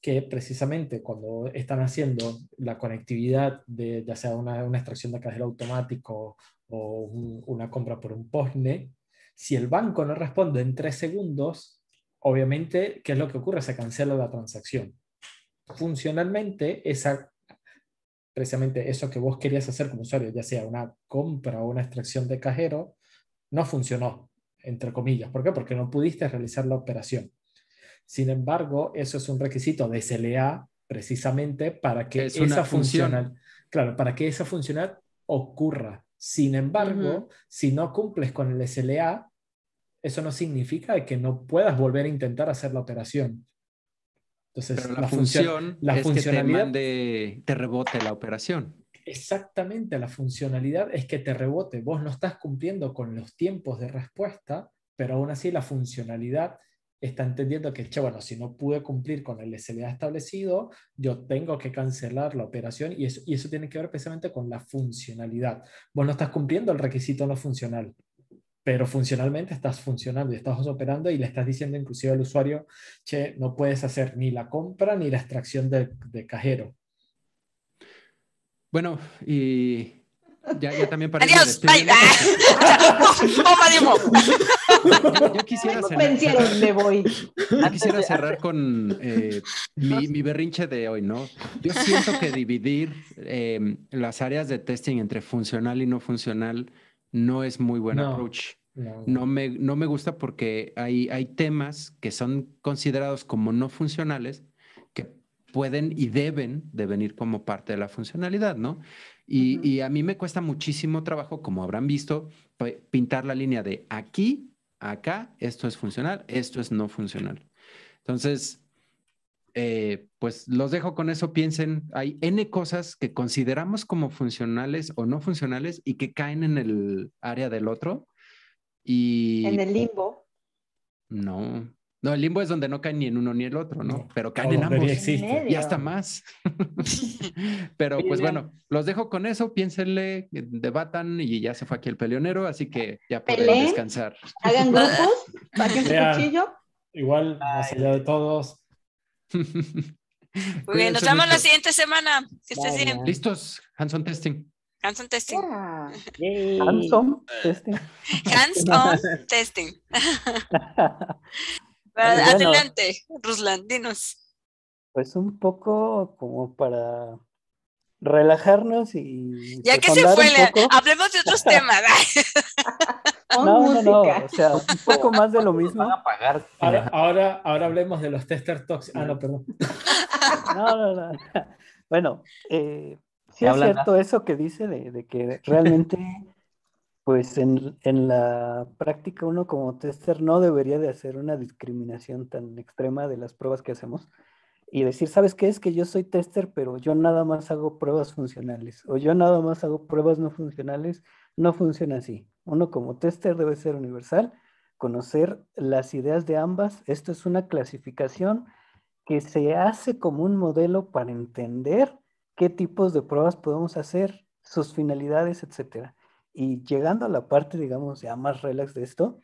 S6: que precisamente cuando están haciendo la conectividad de ya sea una, extracción de cajero automático o una compra por un posne, si el banco no responde en tres segundos, obviamente, ¿qué es lo que ocurre? Se cancela la transacción. Funcionalmente, esa, precisamente eso que vos querías hacer como usuario, ya sea una compra o una extracción de cajero, no funcionó, entre comillas. ¿Por qué? Porque no pudiste realizar la operación. Sin embargo, eso es un requisito de SLA precisamente para que esa funcional, claro, para que esa ocurra. Sin embargo, si no cumples con el SLA, eso no significa que no puedas volver a intentar hacer la operación. Entonces, la, funcionalidad función, es que
S3: te, te rebote la operación.
S6: Exactamente, la funcionalidad es que te rebote. Vos no estás cumpliendo con los tiempos de respuesta, pero aún así la funcionalidad está entendiendo que, che, bueno, si no pude cumplir con el SLA establecido, yo tengo que cancelar la operación y eso, tiene que ver precisamente con la funcionalidad. Vos no estás cumpliendo el requisito no funcional, pero funcionalmente estás funcionando y estás operando y le estás diciendo inclusive al usuario, che, no puedes hacer ni la compra ni la extracción del de cajero. Bueno, y ya, ya también para Adiós, bye.
S3: Ah,
S6: yo,
S3: yo, quisiera cerrar, voy. quisiera cerrar con eh, mi, mi, berrinche de hoy, ¿no? Yo siento que dividir em, las áreas de testing entre funcional y no funcional no es muy buen no. approach. No. me, no me gusta porque hay, hay temas que son considerados como no funcionales que pueden y deben de venir como parte de la funcionalidad, ¿no? Y, a mí me cuesta muchísimo trabajo, como habrán visto, pintar la línea de aquí, acá, esto es funcional, esto es no funcional. Entonces, eh, pues los dejo con eso, piensen, hay N cosas que consideramos como funcionales o no funcionales y que caen en el área del otro. Y, en el limbo. No, no, el limbo es donde no caen ni en uno ni el otro, ¿no? Pero caen en ambos. Ya Y hasta más. Pero pues bueno, los dejo con eso, piénsenle, eh, debatan y ya se fue aquí el peleonero, así que ya pueden descansar. Hagan grupos, saquen su cuchillo. Igual, así ya de todos. Muy bien, nos vemos la siguiente semana. Listos, Hanson Testing.
S1: Hanson Testing. Hands Hanson Testing. on Testing. Ah, adelante, Ruslan, dinos.
S5: Pues un poco como para relajarnos y... Ya
S1: que se fue, hablemos de otros temas. no, no, no, o
S6: sea, un poco más de lo mismo. Ahora, ahora, hablemos de los tester talks. Ah, no, perdón. no, no. Bueno, eh, sí es cierto
S5: eso que dice de que realmente pues en, la práctica uno como tester no debería de hacer una discriminación tan extrema de las pruebas que hacemos y decir, ¿sabes qué? Es que yo soy tester, pero yo nada más hago pruebas funcionales o yo nada más hago pruebas no funcionales. No funciona así. Uno como tester debe ser universal, conocer las ideas de ambas. Esto es una clasificación que se hace como un modelo para entender qué tipos de pruebas podemos hacer, sus finalidades, etcétera y llegando a la parte, digamos, ya más relax de esto,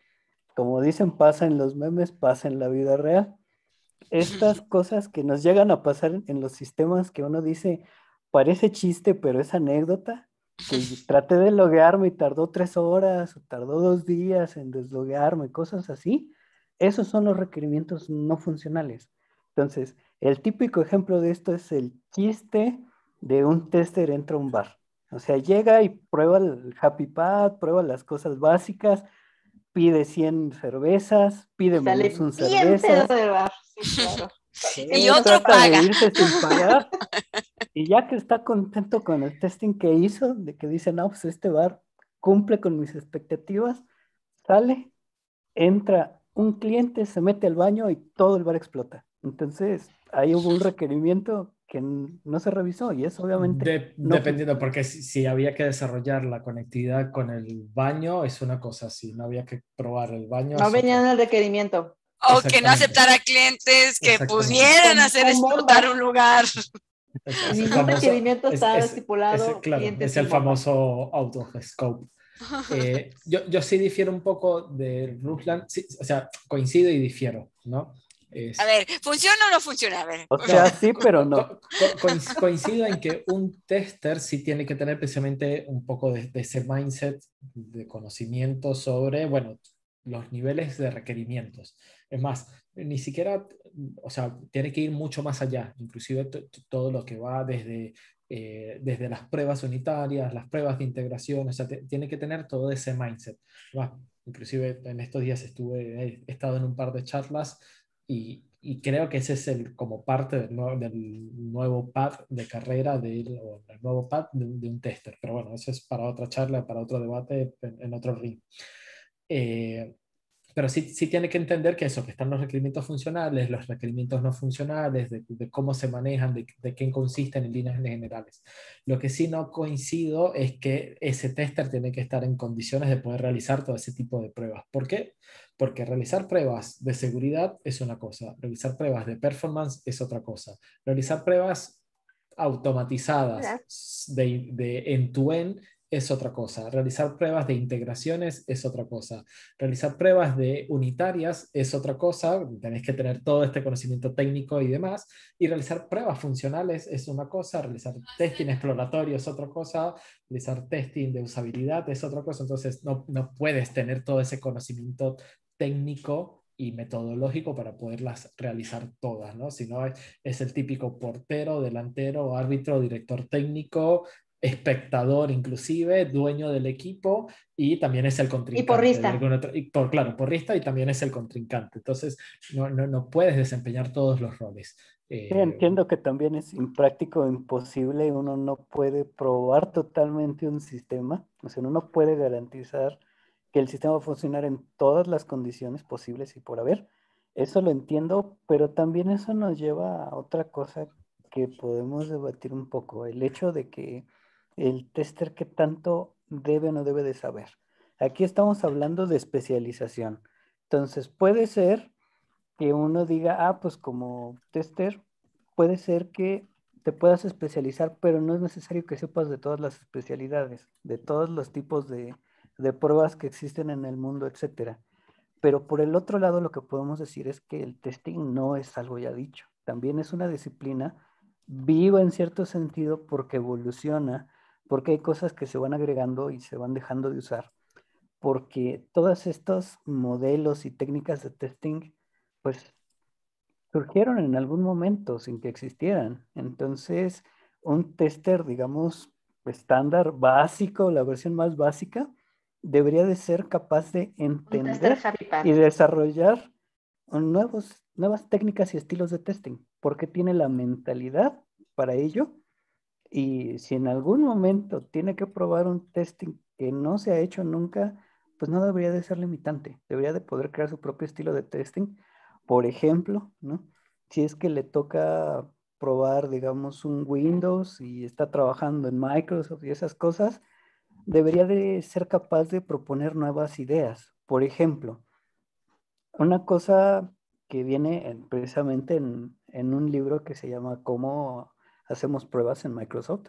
S5: como dicen, pasa en los memes, pasa en la vida real. Estas cosas que nos llegan a pasar en los sistemas que uno dice, parece chiste, pero es anécdota, que traté de loguearme y tardó tres horas, o tardó dos días en desloguearme, cosas así. Esos son los requerimientos no funcionales. Entonces, el típico ejemplo de esto es el chiste de un tester entra a un bar. O sea, llega y prueba el happy pad, prueba las cosas básicas, pide 100 cervezas, pide menos un cerveza.
S2: y otro paga.
S5: y ya que está contento con el testing que hizo, de que dice, no, pues este bar cumple con mis expectativas, sale, entra un cliente, se mete al baño y todo el bar explota. Entonces, ahí hubo un requerimiento que no se revisó y eso
S6: obviamente... dependiendo, porque si, había que desarrollar la conectividad con el baño, es una cosa, si no había que probar el baño... No venía en el
S2: requerimiento.
S6: O que no aceptara clientes que pudieran hacer explotar un lugar. El Ningún requerimiento estaba estipulado. Es, claro, es el famoso autoscope. Eh, yo, sí difiero un poco de Rutland, o sea, coincido y difiero, ¿no? Este, A
S1: ver, ¿funciona o no funciona? O sea,
S6: sí, pero no. Coincide coincido en que un tester sí tiene que tener precisamente un poco de, ese mindset de conocimiento sobre, bueno, los niveles de requerimientos. Es más, ni siquiera, o sea, tiene que ir mucho más allá, inclusive todo lo que va desde, eh, desde las pruebas unitarias, las pruebas de integración, o sea, tiene que tener todo ese mindset. inclusive en estos días estuve, he estado en un par de charlas y, creo que ese es el, como parte del, nuevo, del nuevo path de carrera del, nuevo path de, un tester. Pero bueno, eso es para otra charla, para otro debate en, otro ring. Eh, pero sí, tiene que entender que eso, que están los requerimientos funcionales, los requerimientos no funcionales, de, de cómo se manejan, de, de, qué consisten en líneas generales. Lo que sí no coincido es que ese tester tiene que estar en condiciones de poder realizar todo ese tipo de pruebas. ¿Por qué? Porque realizar pruebas de seguridad es una cosa, realizar pruebas de performance es otra cosa. Realizar pruebas automatizadas de, de end to es otra cosa. Realizar pruebas de integraciones es otra cosa. Realizar pruebas de unitarias es otra cosa. Tenés que tener todo este conocimiento técnico y demás. Y realizar pruebas funcionales es una cosa. Realizar testing exploratorio es otra cosa. Realizar testing de usabilidad es otra cosa. Entonces no, no puedes tener todo ese conocimiento técnico y metodológico para poderlas realizar todas, ¿no? Si no, es, el típico portero, delantero, árbitro, director técnico, espectador inclusive, dueño del equipo y también es el contrincante. Y porrista. y por, claro, porrista y también es el contrincante. Entonces, no, no, no puedes desempeñar todos los roles. Eh, entiendo
S5: que también es impráctico, imposible, uno no puede probar totalmente un sistema, o sea, uno no puede garantizar que el sistema va a funcionar en todas las condiciones posibles y por haber. Eso lo entiendo, pero también eso nos lleva a otra cosa que podemos debatir un poco, el hecho de que el tester que tanto debe o no debe de saber. Aquí estamos hablando de especialización. Entonces puede ser que uno diga, ah, pues como tester, puede ser que te puedas especializar, pero no es necesario que sepas de todas las especialidades, de todos los tipos de, de pruebas que existen en el mundo, etcétera. Pero por el otro lado, lo que podemos decir es que el testing no es algo ya dicho. También es una disciplina viva en cierto sentido porque evoluciona, porque hay cosas que se van agregando y se van dejando de usar, porque todos estos modelos y técnicas de testing, pues surgieron en algún momento sin que existieran. Entonces, un tester, digamos, estándar básico, la versión más básica, debería de ser capaz de entender y desarrollar nuevos, nuevas técnicas y estilos de testing, porque tiene la mentalidad para ello. Y si en algún momento tiene que probar un testing que no se ha hecho nunca, pues no debería de ser limitante, debería de poder crear su propio estilo de testing. Por ejemplo, si es que le toca probar, digamos, un Windows y está trabajando en Microsoft y esas cosas, debería de ser capaz de proponer nuevas ideas. Por ejemplo, una cosa que viene precisamente en, un libro que se llama Cómo hacemos pruebas en Microsoft.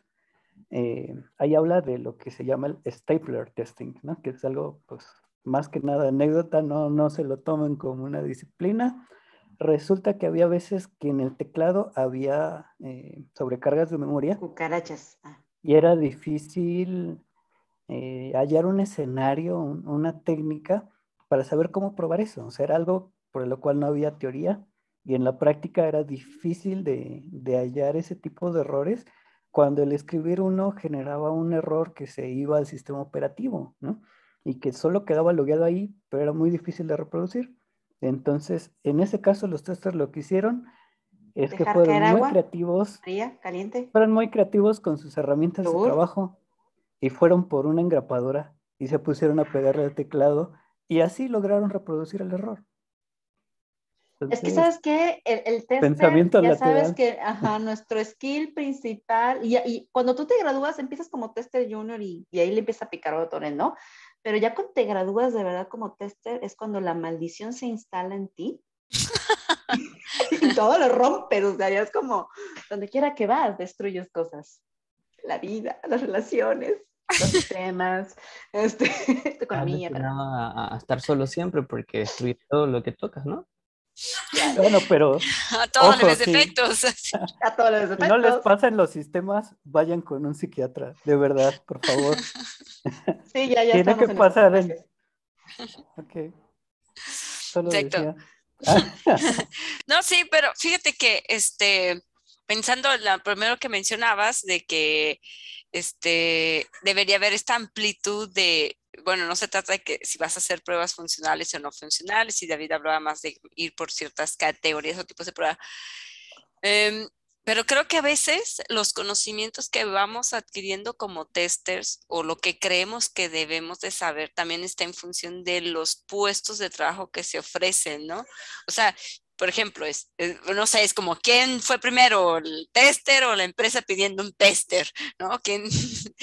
S5: Eh, ahí habla de lo que se llama el stapler testing, ¿no? que es algo pues, más que nada anécdota, no, no se lo tomen como una disciplina. Resulta que había veces que en el teclado había eh, sobrecargas de memoria. Cucarachas. Ah. Y era difícil eh, hallar un escenario, una técnica para saber cómo probar eso. O sea, era algo por lo cual no había teoría y en la práctica era difícil de, hallar ese tipo de errores cuando el escribir uno generaba un error que se iba al sistema operativo, Y que solo quedaba logueado ahí, pero era muy difícil de reproducir. Entonces, en ese caso, los testers lo que hicieron es que fueron muy creativos. muy creativos con sus herramientas de trabajo y fueron por una engrapadora y se pusieron a pegarle al teclado y así lograron reproducir
S2: el error. es que sabes que el, el tester, pensamiento ya sabes que ajá, nuestro skill principal, y, cuando tú te gradúas empiezas como tester junior y, ahí le empieza a picar botones, ¿no? Pero ya cuando te gradúas de verdad como tester es cuando la maldición se instala en ti y todo lo rompes, o sea, ya es como donde quiera que vas, destruyes cosas, la vida, las relaciones los temas, este, tu
S4: A, estar solo siempre porque destruir todo lo que tocas, ¿no? Bueno, pero.
S5: A todos los defectos.
S2: a todos los no les
S5: pasan los sistemas, vayan con un psiquiatra, de verdad, por favor.
S1: Sí, ya, ya. Tiene que pasar.
S5: El... Ok.
S1: no, sí, pero fíjate que este pensando en lo primero que mencionabas de que este, debería haber esta amplitud de, bueno, no se trata de que si vas a hacer pruebas funcionales o no funcionales, y David hablaba más de ir por ciertas categorías o tipos de prueba. Em, pero creo que a veces los conocimientos que vamos adquiriendo como testers o lo que creemos que debemos de saber también está en función de los puestos de trabajo que se ofrecen, ¿no? O sea, por ejemplo, eh, no sé, es como quién fue primero, el tester o la empresa pidiendo un tester, ¿no?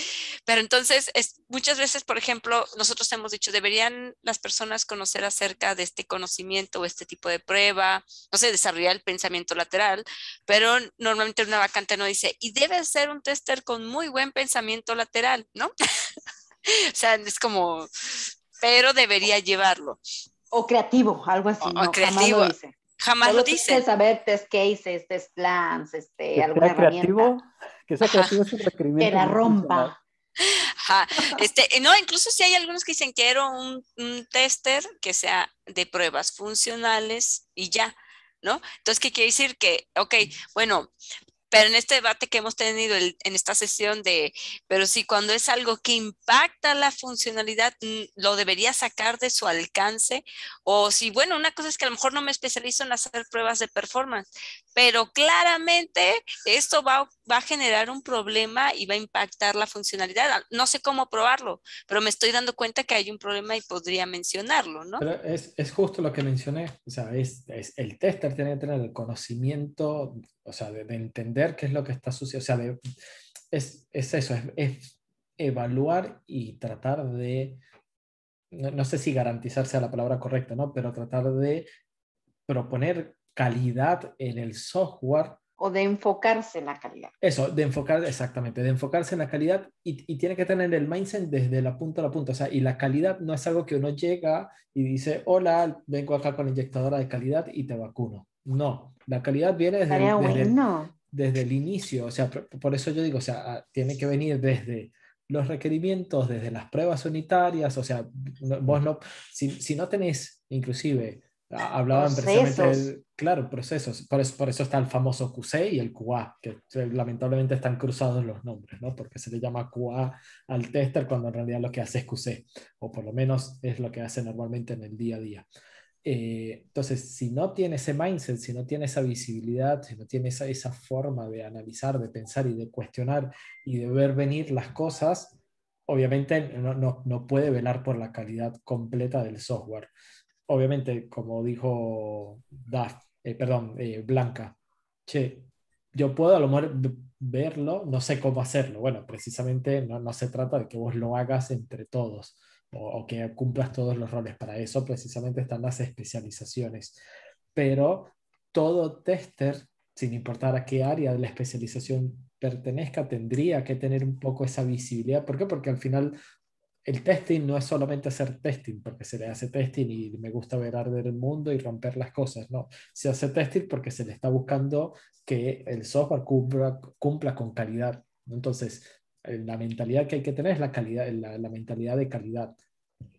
S1: Pero entonces, muchas veces, por ejemplo, nosotros hemos dicho, deberían las personas conocer acerca de este conocimiento o este tipo de prueba, no sé, desarrollar el pensamiento lateral, pero normalmente una vacante no dice, y debe ser un tester con muy buen pensamiento lateral, ¿no? o sea, es como, pero debería llevarlo
S2: o creativo, algo así. O, creativo.
S1: Jamás lo dicen. Tienes que
S2: saber test cases, test plans, este, que sea creativo, Que sea creativo Que la rompa.
S1: Ajá. Este, no, incluso si hay algunos que dicen quiero un, un tester que sea de pruebas funcionales y ya. ¿no? Entonces, ¿qué quiere decir? Que, ok, bueno, pero en este debate que hemos tenido en esta sesión de, pero si cuando es algo que impacta la funcionalidad, lo debería sacar de su alcance, o si, bueno, una cosa es que a lo mejor no me especializo en hacer pruebas de performance, pero claramente esto va, va a generar un problema y va a impactar la funcionalidad. Ah, no sé cómo probarlo, pero me estoy dando cuenta que hay un problema y podría mencionarlo, ¿no?
S6: es, justo lo que mencioné, o sea, es, el tester tiene que tener el conocimiento, o sea, de entender qué es lo que está sucediendo. O sea, es, es, eso, es, evaluar y tratar de, no, sé si garantizarse a la palabra correcta, ¿no? Pero tratar de proponer calidad en el software o de enfocarse en la calidad. Eso, de enfocar, exactamente, de enfocarse en la calidad y, tiene que tener el mindset desde la punta a la punta. O sea, y la calidad no es algo que uno llega y dice, hola, vengo acá con inyectadora de calidad y te vacuno. No, la calidad viene desde, desde, desde el inicio, o sea, por, eso yo digo, o sea, ah, tiene que venir desde los requerimientos, desde las pruebas unitarias, o sea, vos no, si, no tenés, inclusive, hablaban precisamente, claro, procesos, por eso, por eso, está el famoso QC y el QA, que lamentablemente están cruzados los nombres, ¿no? Porque se le llama QA al tester cuando en realidad lo que hace es QC, o por lo menos es lo que hace normalmente en el día a día. Eh, entonces, si no tiene ese mindset, si no tiene esa visibilidad, si no tiene esa, esa forma de analizar, de pensar y de cuestionar y de ver venir las cosas, obviamente no, no, no puede velar por la calidad completa del software. Obviamente, como dijo eh, perdón, eh, Blanca, che, yo puedo a lo mejor verlo, no sé cómo hacerlo. Bueno, precisamente no, no se trata de que vos lo hagas entre todos o, que cumplas todos los roles. Para eso precisamente están las especializaciones. Pero todo tester, sin importar a qué área de la especialización pertenezca, tendría que tener un poco esa visibilidad. ¿Por qué? Porque al final el testing no es solamente hacer testing, porque se le hace testing y me gusta ver arder el mundo y romper las cosas, no. Se hace testing porque se le está buscando que el software cumpla, cumpla con calidad. Entonces, eh, la mentalidad que hay que tener es la, calidad, la, mentalidad de calidad.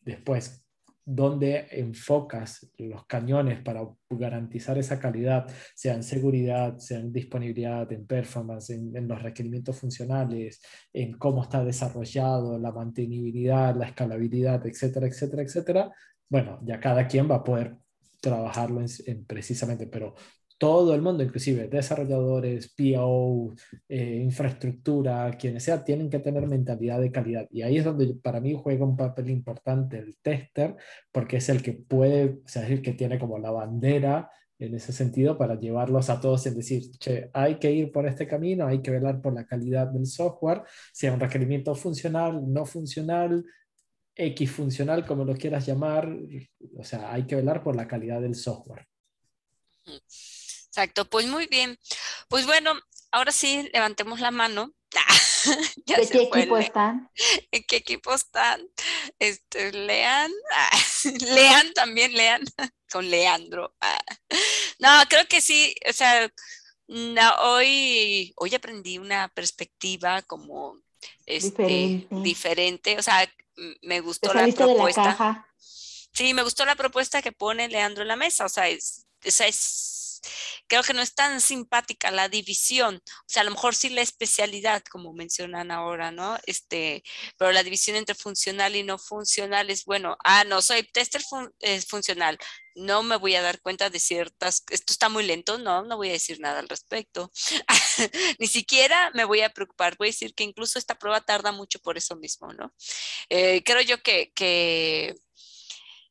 S6: Después, dónde enfocas los cañones para garantizar esa calidad, sean seguridad, sean disponibilidad, en performance, en, los requerimientos funcionales, en cómo está desarrollado, la mantenibilidad, la escalabilidad, etcétera, etcétera, etcétera. Bueno, ya cada quien va a poder trabajarlo en precisamente, pero todo el mundo, inclusive desarrolladores, PO, eh, infraestructura, quienes sea, tienen que tener mentalidad de calidad. Y ahí es donde para mí juega un papel importante el tester, porque es el que puede, o sea, es que tiene como la bandera en ese sentido para llevarlos a todos y decir, che, hay que ir por este camino, hay que velar por la calidad del software, sea un requerimiento funcional, no funcional, X funcional, como lo quieras llamar, o sea, hay que velar por la calidad del software.
S1: Sí. Mm. Exacto, pues muy bien. Pues bueno, ahora sí, levantemos la mano. Ah, qué equipo están? ¿En qué equipo están? Este, lean, ah, lean también, lean, con Leandro. Ah, no, creo que sí, o sea, mm, hoy, hoy aprendí una perspectiva como este, diferente. o sea, me gustó la propuesta. sí, me gustó la propuesta que pone Leandro en la mesa, o sea, es, es Creo que no es tan simpática la división, o sea, a lo mejor sí la especialidad, como mencionan ahora, ¿no? Este, pero la división entre funcional y no funcional es, bueno, ah, no, soy tester eh, funcional, no me voy a dar cuenta de ciertas, esto está muy lento, no, no voy a decir nada al respecto. Ni siquiera me voy a preocupar, voy a decir que incluso esta prueba tarda mucho por eso mismo, ¿no? Eh, creo yo que, que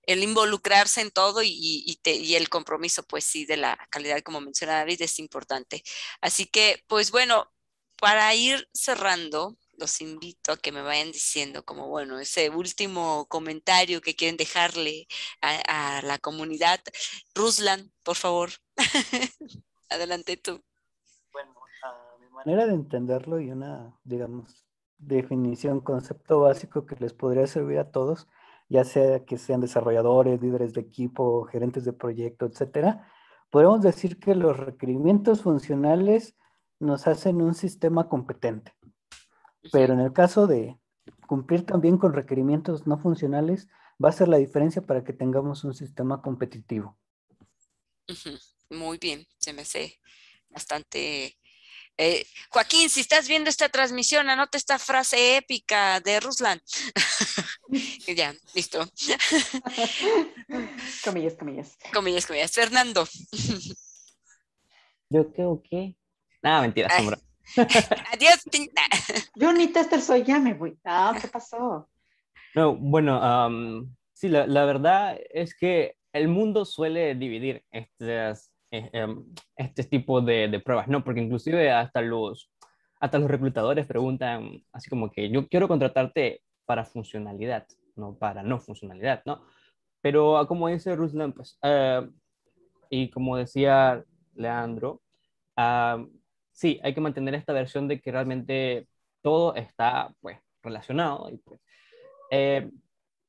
S1: el involucrarse en todo y, el compromiso, pues sí, de la calidad, como menciona David, es importante. Así que, pues bueno, para ir cerrando, los invito a que me vayan diciendo como, bueno, ese último comentario que quieren dejarle a, a la comunidad. Ruslan, por favor, adelante tú. Bueno, a mi
S5: manera de entenderlo y una, digamos, definición, concepto básico que les podría servir a todos ya sea que sean desarrolladores, líderes de equipo, gerentes de proyecto, etcétera, podemos decir que los requerimientos funcionales nos hacen un sistema competente. Pero en el caso de cumplir también con requerimientos no funcionales, va a ser la diferencia para que tengamos un sistema competitivo.
S1: Muy bien, se me hace bastante eh, Joaquín, si estás viendo esta transmisión, anota esta frase épica de Ruslan. ya, listo. comillas, comillas. Comillas, comillas. Fernando. Yo creo que. Nada, mentira, sombra. Adiós, tinta. Yo
S2: ni tester soy, ya me
S1: voy. Ah, ¿qué
S2: pasó?
S4: No, bueno, sí, la, la, verdad es que el mundo suele dividir estas eh, em, este tipo de, de, pruebas, ¿no? Porque inclusive hasta los, hasta los reclutadores preguntan, así como que yo quiero contratarte para funcionalidad, no para no funcionalidad, ¿no? Pero ah, como dice Ruslan, pues, eh, y como decía Leandro, ah, sí, hay que mantener esta versión de que realmente todo está, pues, relacionado y pues, eh,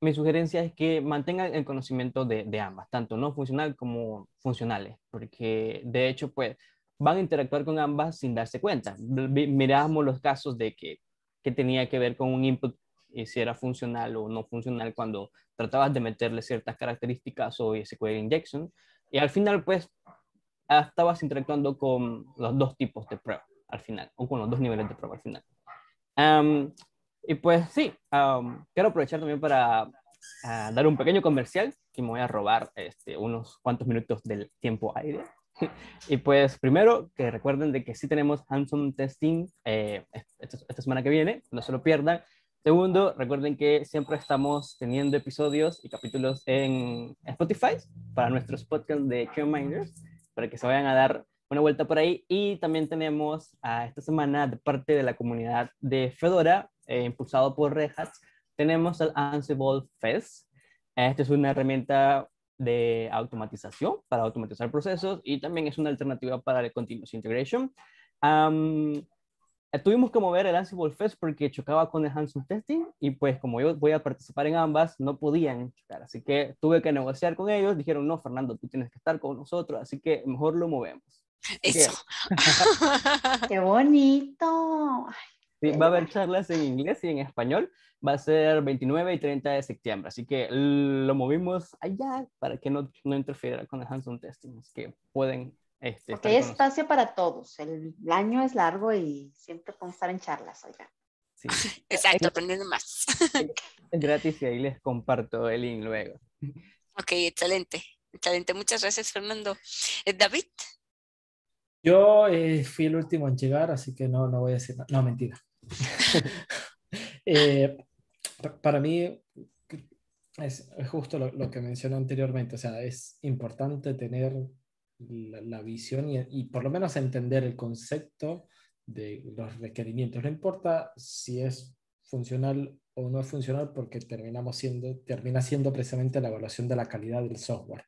S4: mi sugerencia es que mantengan el conocimiento de, de, ambas, tanto no funcional como funcionales, porque de hecho, pues van a interactuar con ambas sin darse cuenta. Miramos los casos de que, que tenía que ver con un input, eh, si era funcional o no funcional, cuando tratabas de meterle ciertas características o SQL injection, y al final, pues, ah, estabas interactuando con los dos tipos de prueba al final, o con los dos niveles de prueba al final. Y pues sí, quiero aprovechar también para ah, dar un pequeño comercial que me voy a robar este, unos cuantos minutos del tiempo aire. y pues primero que recuerden de que sí tenemos Handsome Testing eh, esta, semana que viene, no se lo pierdan. Segundo, recuerden que siempre estamos teniendo episodios y capítulos en Spotify para nuestros podcasts de Minders, para que se vayan a dar una vuelta por ahí. Y también tenemos a ah, esta semana de parte de la comunidad de Fedora eh, impulsado por Red tenemos el Ansible Fest. Esta es una herramienta de automatización para automatizar procesos y también es una alternativa para la Continuous Integration. Eh, tuvimos que mover el Ansible Fest porque chocaba con el Handsome Testing y pues como yo voy a participar en ambas, no podían chocar. Así que tuve que negociar con ellos. Dijeron, no, Fernando, tú tienes que estar con nosotros, así que mejor lo movemos.
S2: Eso. ¡Qué bonito!
S4: Sí, va a haber charlas en inglés y en español. Va a ser 29 y 30 de septiembre. Así que lo movimos allá para que no, interfiera con el Hanson testing. que pueden. Este, Porque hay espacio
S2: para todos. El, año es largo y siempre podemos estar en charlas, oiga. Exacto, aprendiendo más.
S4: Es gratis y ahí les comparto el link luego.
S1: Ok, excelente. Excelente. Muchas gracias, Fernando. Eh, David.
S6: Yo eh, fui el último en llegar, así que no, no voy a decir nada. No, mentira. Eh, para mí es justo lo, que mencioné anteriormente, o sea, es importante tener la, visión y, por lo menos entender el concepto de los requerimientos. No importa si es funcional o no es funcional porque terminamos siendo, termina siendo precisamente la evaluación de la calidad del software.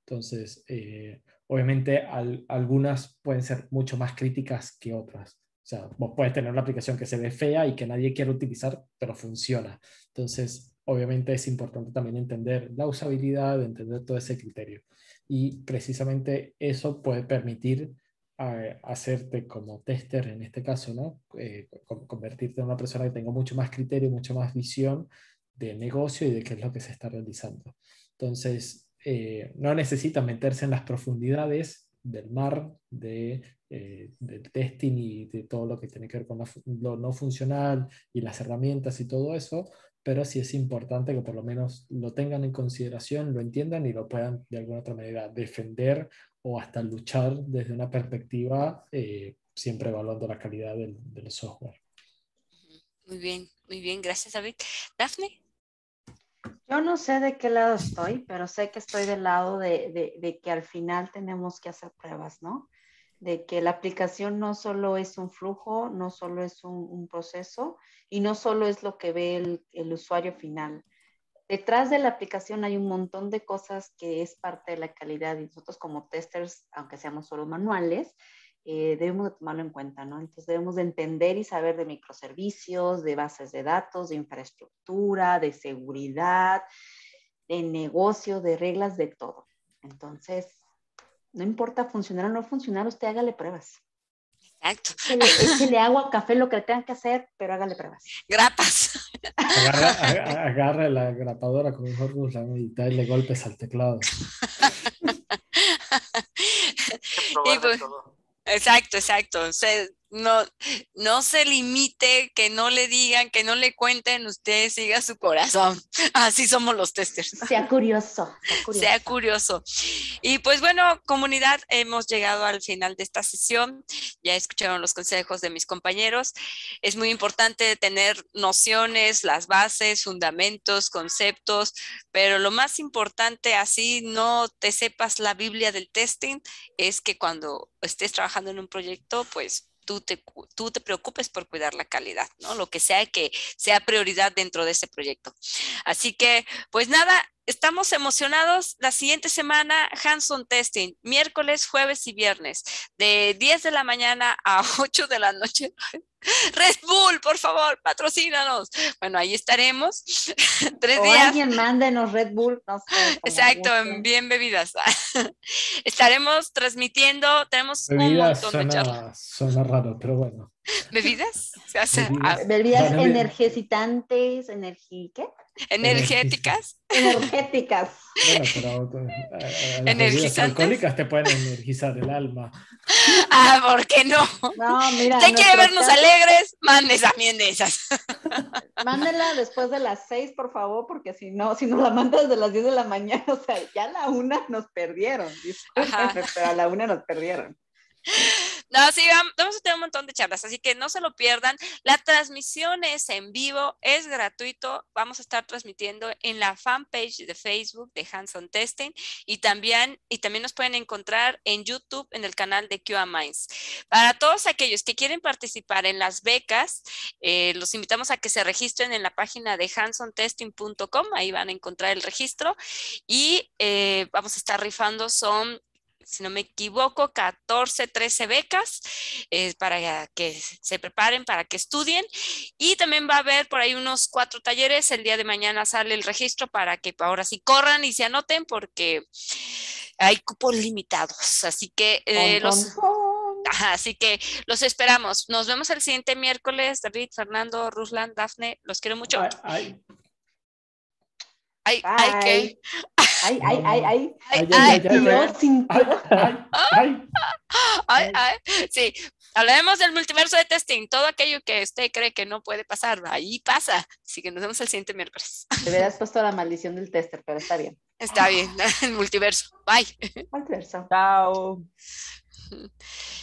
S6: Entonces, eh, obviamente algunas pueden ser mucho más críticas que otras. O sea, vos puedes tener una aplicación que se ve fea y que nadie quiere utilizar, pero funciona. Entonces, obviamente es importante también entender la usabilidad, entender todo ese criterio. Y precisamente eso puede permitir eh, hacerte como tester en este caso, ¿no? Eh, convertirte en una persona que tenga mucho más criterio, mucho más visión de negocio y de qué es lo que se está realizando. Entonces, eh, no necesitas meterse en las profundidades del mar de eh, del testing y de todo lo que tiene que ver con lo, no funcional y las herramientas y todo eso, pero sí es importante que por lo menos lo tengan en consideración, lo entiendan y lo puedan de alguna otra manera defender o hasta luchar desde una perspectiva eh, siempre evaluando la calidad del, software.
S1: Muy bien, muy bien, gracias David. Daphne Yo no sé de qué lado estoy, pero sé que estoy del lado de,
S2: de, que al final tenemos que hacer pruebas, ¿no? de que la aplicación no solo es un flujo, no solo es un, proceso y no solo es lo que ve el, usuario final. Detrás de la aplicación hay un montón de cosas que es parte de la calidad y nosotros como testers, aunque seamos solo manuales, eh, debemos de tomarlo en cuenta, ¿no? Entonces debemos de entender y saber de microservicios, de bases de datos, de infraestructura, de seguridad, de negocio, de reglas, de todo. Entonces, no importa funcionar o no funcionar, usted hágale pruebas. Exacto. le agua, café, lo que le tengan que hacer, pero hágale pruebas. Grapas.
S6: Agarra, la grapadora con Jorge y dale golpes al teclado.
S1: Pues, exacto, exacto no, no se limite, que no le digan, que no le cuenten, usted siga su corazón. Así somos los
S2: testers. Sea curioso. Sea
S1: curioso. Sea curioso. Y pues bueno, comunidad, hemos llegado al final de esta sesión. Ya escucharon los consejos de mis compañeros. Es muy importante tener nociones, las bases, fundamentos, conceptos, pero lo más importante, así no te sepas la Biblia del testing, es que cuando estés trabajando en un proyecto, pues tú te, preocupes por cuidar la calidad, ¿no? Lo que sea que sea prioridad dentro de ese proyecto. Así que, pues nada, Estamos emocionados. La siguiente semana, Hanson Testing, miércoles, jueves y viernes, de 10 de la mañana a 8 de la noche. Red Bull, por favor, patrocínanos. Bueno, ahí estaremos. Tres o días. Alguien mándenos Red Bull. Exacto, bien bebidas. Estaremos transmitiendo, tenemos un montón de charlas.
S6: Suena raro, pero bueno.
S1: ¿Bebidas?
S6: ¿Bebidas?
S2: energizantes, Energéticas.
S1: Energéticas.
S6: alcohólicas te pueden energizar el alma.
S1: Ah, ¿por qué no? No,
S2: mira. ¿Te quiere vernos alegres? Mande también de esas. Mándela después de las seis, por favor, porque si no, si no la mandas desde las diez de la mañana, o sea, ya a la una nos perdieron.
S1: Pero a la una nos perdieron. No, sí, vamos a tener un montón de charlas, así que no se lo pierdan. La transmisión es en vivo, es gratuito. Vamos a estar transmitiendo en la fanpage de Facebook de Hanson Testing y también, y también nos pueden encontrar en YouTube en el canal de QA Minds. Para todos aquellos que quieren participar en las becas, eh, los invitamos a que se registren en la página de hansontesting.com. Ahí van a encontrar el registro y eh, vamos a estar rifando son si no me equivoco, 14, 13 becas eh, para que se preparen, para que estudien. Y también va a haber por ahí unos cuatro talleres. El día de mañana sale el registro para que ahora sí corran y se anoten porque hay cupos limitados. Así que eh, los... Así que los esperamos. Nos vemos el siguiente miércoles. David, Fernando, Ruslan, Dafne, los quiero mucho. Ay, ay, ¿qué? Ay, ay, ay, ay. Ay, ay, ay. Ay, ay. Sí, hablemos del multiverso de testing, todo aquello que usted cree que no puede pasar, ahí pasa. Así que nos vemos el siguiente miércoles.
S2: verdad has puesto la maldición del tester, pero está bien. Está bien,
S1: el multiverso. Bye. Multiverso. Chao.